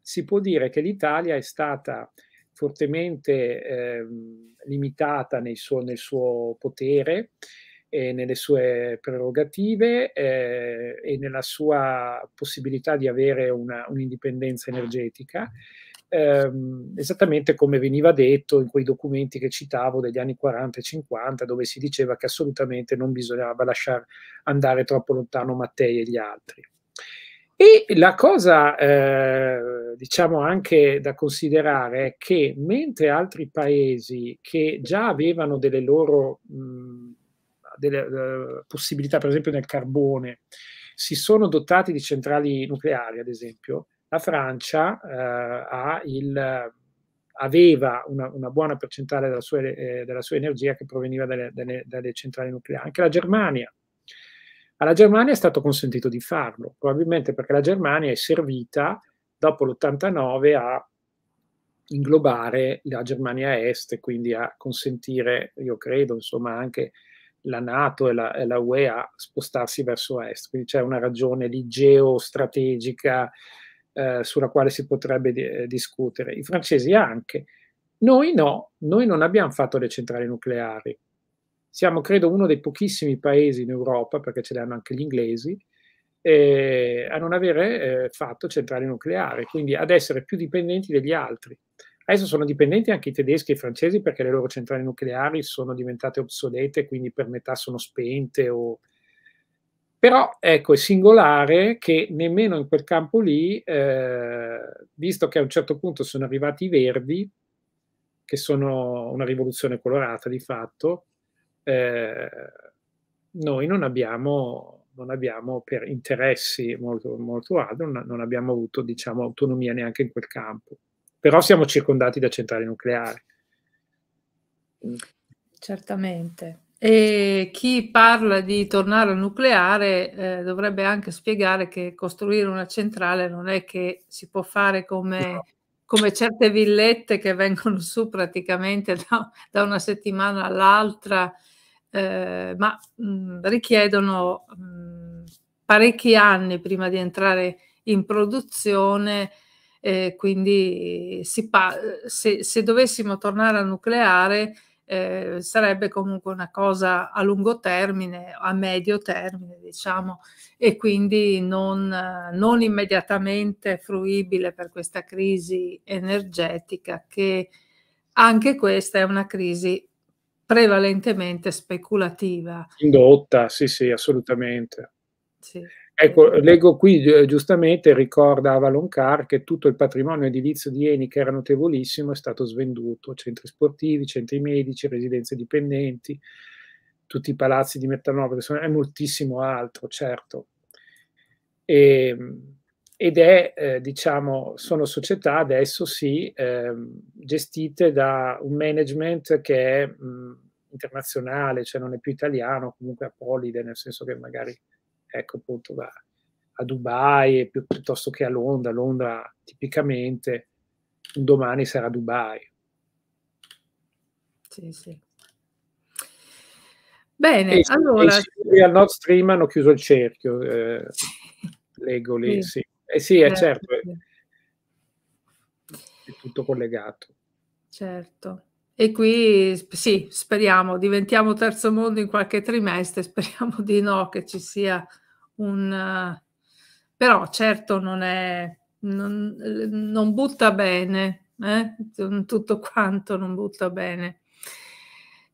si può dire che l'Italia è stata fortemente ehm, limitata suo, nel suo potere e nelle sue prerogative eh, e nella sua possibilità di avere una, un'indipendenza energetica, ehm, esattamente come veniva detto in quei documenti che citavo degli anni 40 e 50, dove si diceva che assolutamente non bisognava lasciare andare troppo lontano Mattei e gli altri. E la cosa, eh, diciamo, anche da considerare è che mentre altri paesi che già avevano delle loro... Mh, delle eh, possibilità, per esempio nel carbone, si sono dotati di centrali nucleari, ad esempio, la Francia eh, il, aveva una, una, buona percentuale della sua, eh, della sua energia che proveniva dalle, dalle, dalle, centrali nucleari, anche la Germania. Alla Germania è stato consentito di farlo, probabilmente perché la Germania è servita dopo l'89 a inglobare la Germania Est, e quindi a consentire, io credo, insomma, anche la Nato e la, e la UE a spostarsi verso est, quindi c'è una ragione di geostrategica eh, sulla quale si potrebbe di, eh, discutere. I francesi anche. Noi no, noi non abbiamo fatto le centrali nucleari. Siamo, credo, uno dei pochissimi paesi in Europa, perché ce le hanno anche gli inglesi, eh, a non avere eh, fatto centrali nucleari, quindi ad essere più dipendenti degli altri. Adesso sono dipendenti anche i tedeschi e i francesi perché le loro centrali nucleari sono diventate obsolete, quindi per metà sono spente. O... Però ecco, è singolare che nemmeno in quel campo lì, eh, visto che a un certo punto sono arrivati i verdi, che sono una rivoluzione colorata di fatto, eh, noi non abbiamo, non abbiamo, per interessi molto, molto altri, non, non abbiamo avuto diciamo, autonomia neanche in quel campo però siamo circondati da centrali nucleari. Mm. Certamente. E chi parla di tornare al nucleare eh, dovrebbe anche spiegare che costruire una centrale non è che si può fare come, no. come certe villette che vengono su praticamente da, da una settimana all'altra, eh, ma mh, mm, richiedono mh, mm, parecchi anni prima di entrare in produzione eh, quindi se, se, dovessimo tornare al nucleare eh, sarebbe comunque una cosa a lungo termine, a medio termine diciamo, e quindi non, non immediatamente fruibile per questa crisi energetica che anche questa è una crisi prevalentemente speculativa. Indotta, sì, sì, assolutamente. Sì. Ecco, leggo qui eh, giustamente, ricorda Avalon che tutto il patrimonio edilizio di Eni, che era notevolissimo, è stato svenduto, centri sportivi, centri medici, residenze dipendenti, tutti i palazzi di Metanova, è moltissimo altro, certo. E, ehm, ed è, eh, diciamo, sono società adesso sì, eh, gestite da un management che è mh, internazionale, cioè non è più italiano, comunque apolide, nel senso che magari ecco appunto da, a Dubai e piuttosto che a Londra. Londra tipicamente domani sarà Dubai. Sì, sì. Bene, e, allora... E al Nord Stream hanno chiuso il cerchio, eh, leggo lì, sì. sì. Eh sì, è eh, certo, è, è tutto collegato. Certo. E qui sì, speriamo, diventiamo terzo mondo in qualche trimestre, speriamo di no, che ci sia un... però certo non è... non, non butta bene, eh? tutto quanto non butta bene.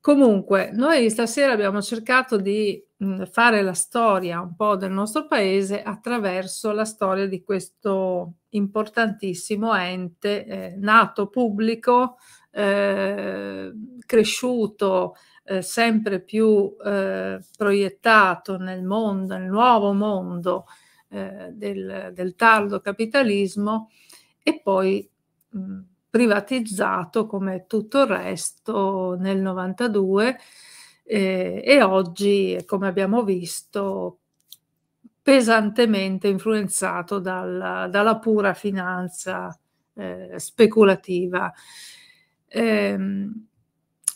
Comunque, noi stasera abbiamo cercato di mm, fare la storia un po' del nostro paese attraverso la storia di questo importantissimo ente eh, nato pubblico, eh, cresciuto, eh, sempre più eh, proiettato nel mondo, nel nuovo mondo eh, del, del, tardo capitalismo e poi mh, privatizzato come tutto il resto nel 92 eh, e oggi, come abbiamo visto, pesantemente influenzato dal, dalla pura finanza eh, speculativa. Ehm,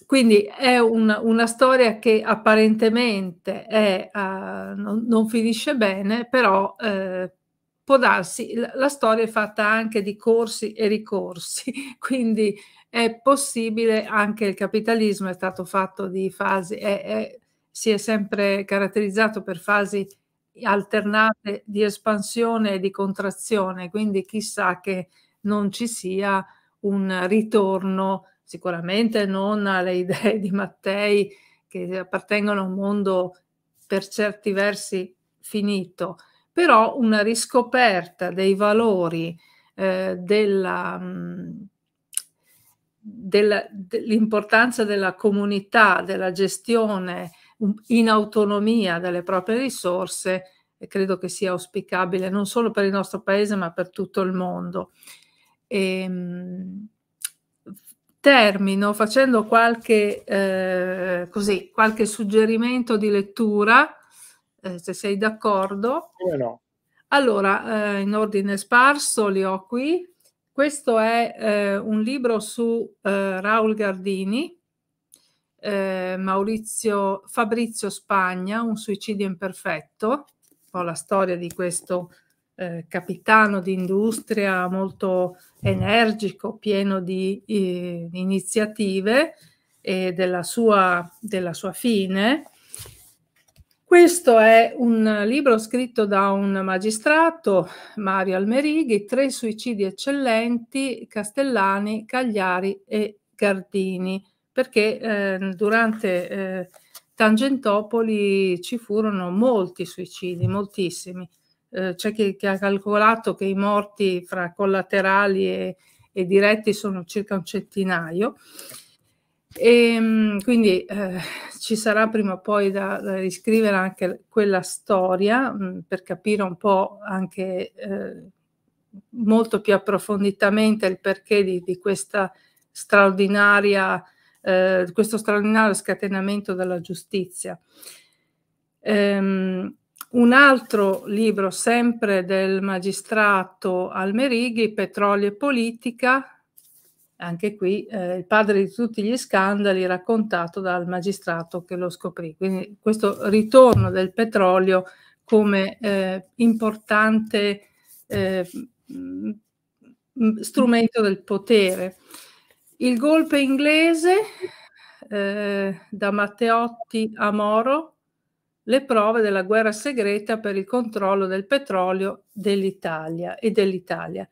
quindi è un, una storia che apparentemente è, uh, non, non, finisce bene, però uh, può darsi, la, la, storia è fatta anche di corsi e ricorsi, quindi è possibile anche il capitalismo è stato fatto di fasi, è, è, si è sempre caratterizzato per fasi alternate di espansione e di contrazione, quindi chissà che non ci sia un ritorno sicuramente non alle idee di Mattei che appartengono a un mondo per certi versi finito, però una riscoperta dei valori eh, della, della, dell'importanza della comunità, della gestione in autonomia delle proprie risorse, credo che sia auspicabile non solo per il nostro paese ma per tutto il mondo. E, ehm, Termino facendo qualche, eh, così, qualche suggerimento di lettura, eh, se sei d'accordo. No. Allora, eh, in ordine sparso li ho qui. Questo è eh, un libro su eh, Raul Gardini, eh, Maurizio, Fabrizio Spagna, Un suicidio imperfetto, un po' la storia di questo eh, capitano di industria molto mm. energico, pieno di, eh, iniziative e della sua, della sua fine. Questo è un libro scritto da un magistrato, Mario Almerighi, Tre suicidi eccellenti, Castellani, Cagliari e Gardini, perché eh, durante eh, Tangentopoli ci furono molti suicidi, moltissimi. Eh, c'è chi, chi, ha calcolato che i morti fra collaterali e, e diretti sono circa un centinaio. E, ehm, quindi eh, ci sarà prima o poi da, da riscrivere anche quella storia mh, mm, per capire un po' anche eh, molto più approfonditamente il perché di, di questa straordinaria, eh, questo straordinario scatenamento della giustizia. Ehm, un altro libro sempre del magistrato Almerighi, Petrolio e politica, anche qui eh, il padre di tutti gli scandali raccontato dal magistrato che lo scoprì. Quindi questo ritorno del petrolio come eh, importante eh, mm, strumento del potere. Il golpe inglese eh, da Matteotti a Moro, le prove della guerra segreta per il controllo del petrolio dell'Italia e dell'Italia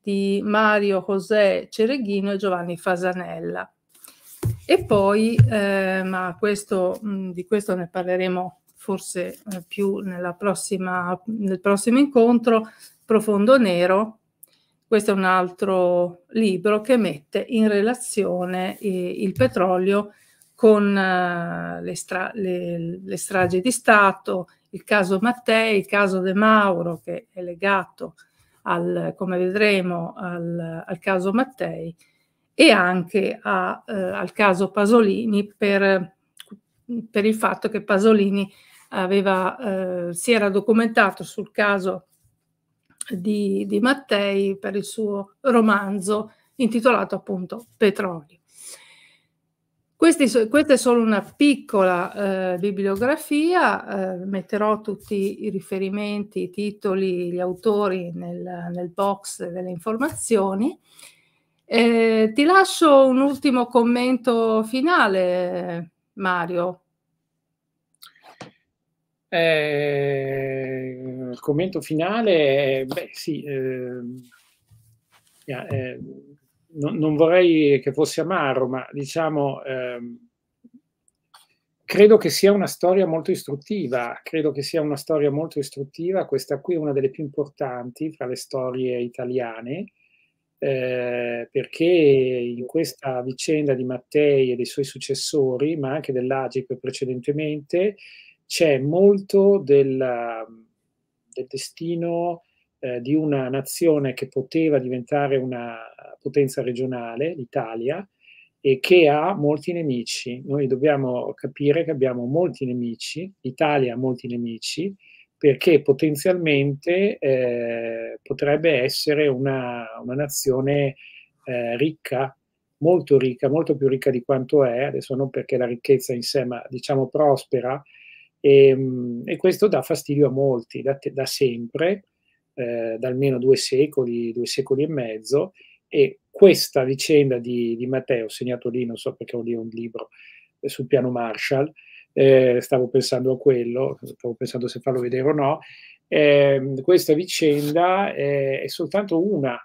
di Mario José Cereghino e Giovanni Fasanella. E poi, eh, ma questo, mh, mm, di questo ne parleremo forse eh, più prossima, nel prossimo incontro, Profondo Nero. Questo è un altro libro che mette in relazione eh, il petrolio con eh, le, stra le, le, stragi di Stato, il caso Mattei, il caso De Mauro che è legato, al, come vedremo, al, al, caso Mattei e anche a, eh, al caso Pasolini per, per, il fatto che Pasolini aveva, eh, si era documentato sul caso di, di Mattei per il suo romanzo intitolato appunto Petrolio. Questi, questa è solo una piccola eh, bibliografia, eh, metterò tutti i riferimenti, i titoli, gli autori nel, nel box delle informazioni. Eh, ti lascio un ultimo commento finale, Mario. Eh, il commento finale, beh sì, yeah, ehm, eh, no, non vorrei che fosse amaro, ma diciamo, eh, credo che sia una storia molto istruttiva, credo che sia una storia molto istruttiva, questa qui è una delle più importanti fra le storie italiane, eh, perché in questa vicenda di Mattei e dei suoi successori, ma anche dell'Agip precedentemente, c'è molto del, del destino eh, di una nazione che poteva diventare una potenza regionale, l'Italia, e che ha molti nemici. Noi dobbiamo capire che abbiamo molti nemici, l'Italia ha molti nemici, perché potenzialmente eh, potrebbe essere una, una nazione eh, ricca, molto ricca, molto più ricca di quanto è, adesso non perché la ricchezza in sé, ma diciamo prospera, e, ehm, e questo dà fastidio a molti da, da sempre eh, da almeno due secoli, due secoli e mezzo, e questa vicenda di, di Matteo, segnato lì, non so perché ho lì un libro eh, sul piano Marshall, eh, stavo pensando a quello, stavo pensando se farlo vedere o no, ehm, questa vicenda è soltanto una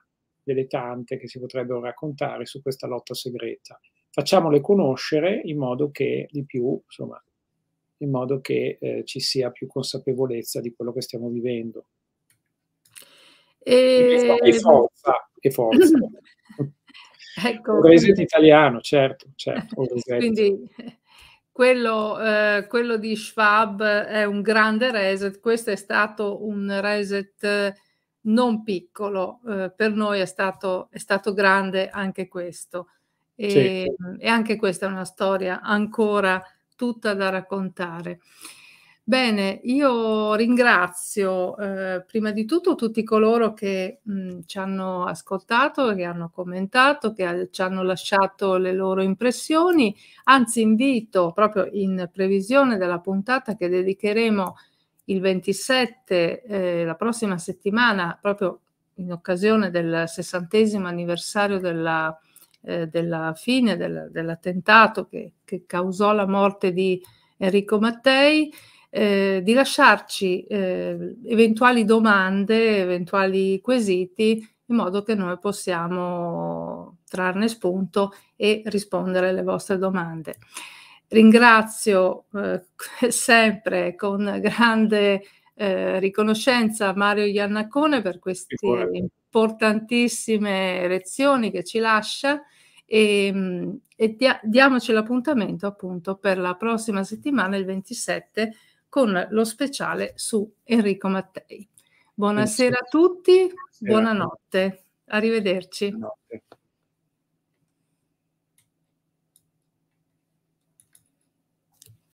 delle tante che si potrebbero raccontare su questa lotta segreta. Facciamole conoscere in modo che di più, insomma, in modo che eh, ci sia più consapevolezza di quello che stiamo vivendo. E, e forza, e forza. ecco, un reset italiano, certo, certo. Quindi quello, eh, quello, di Schwab è un grande reset, questo è stato un reset eh, non piccolo, eh, per noi è stato, è stato, grande anche questo. E, sì. e anche questa è una storia ancora tutta da raccontare. Bene, io ringrazio eh, prima di tutto tutti coloro che mh, mm, ci hanno ascoltato, che hanno commentato, che ha, eh, ci hanno lasciato le loro impressioni. Anzi, invito proprio in previsione della puntata che dedicheremo il 27, eh, la prossima settimana, proprio in occasione del sessantesimo anniversario della, eh, della fine del, dell'attentato che, che causò la morte di Enrico Mattei eh, di lasciarci eh, eventuali domande, eventuali quesiti, in modo che noi possiamo trarne spunto e rispondere alle vostre domande. Ringrazio eh, sempre con grande eh, riconoscenza Mario Iannacone per queste importantissime lezioni che ci lascia e, mm, e dia diamoci l'appuntamento appunto per la prossima settimana, il 27 con lo speciale su Enrico Mattei. Buonasera a tutti, buonanotte, arrivederci. Buonanotte.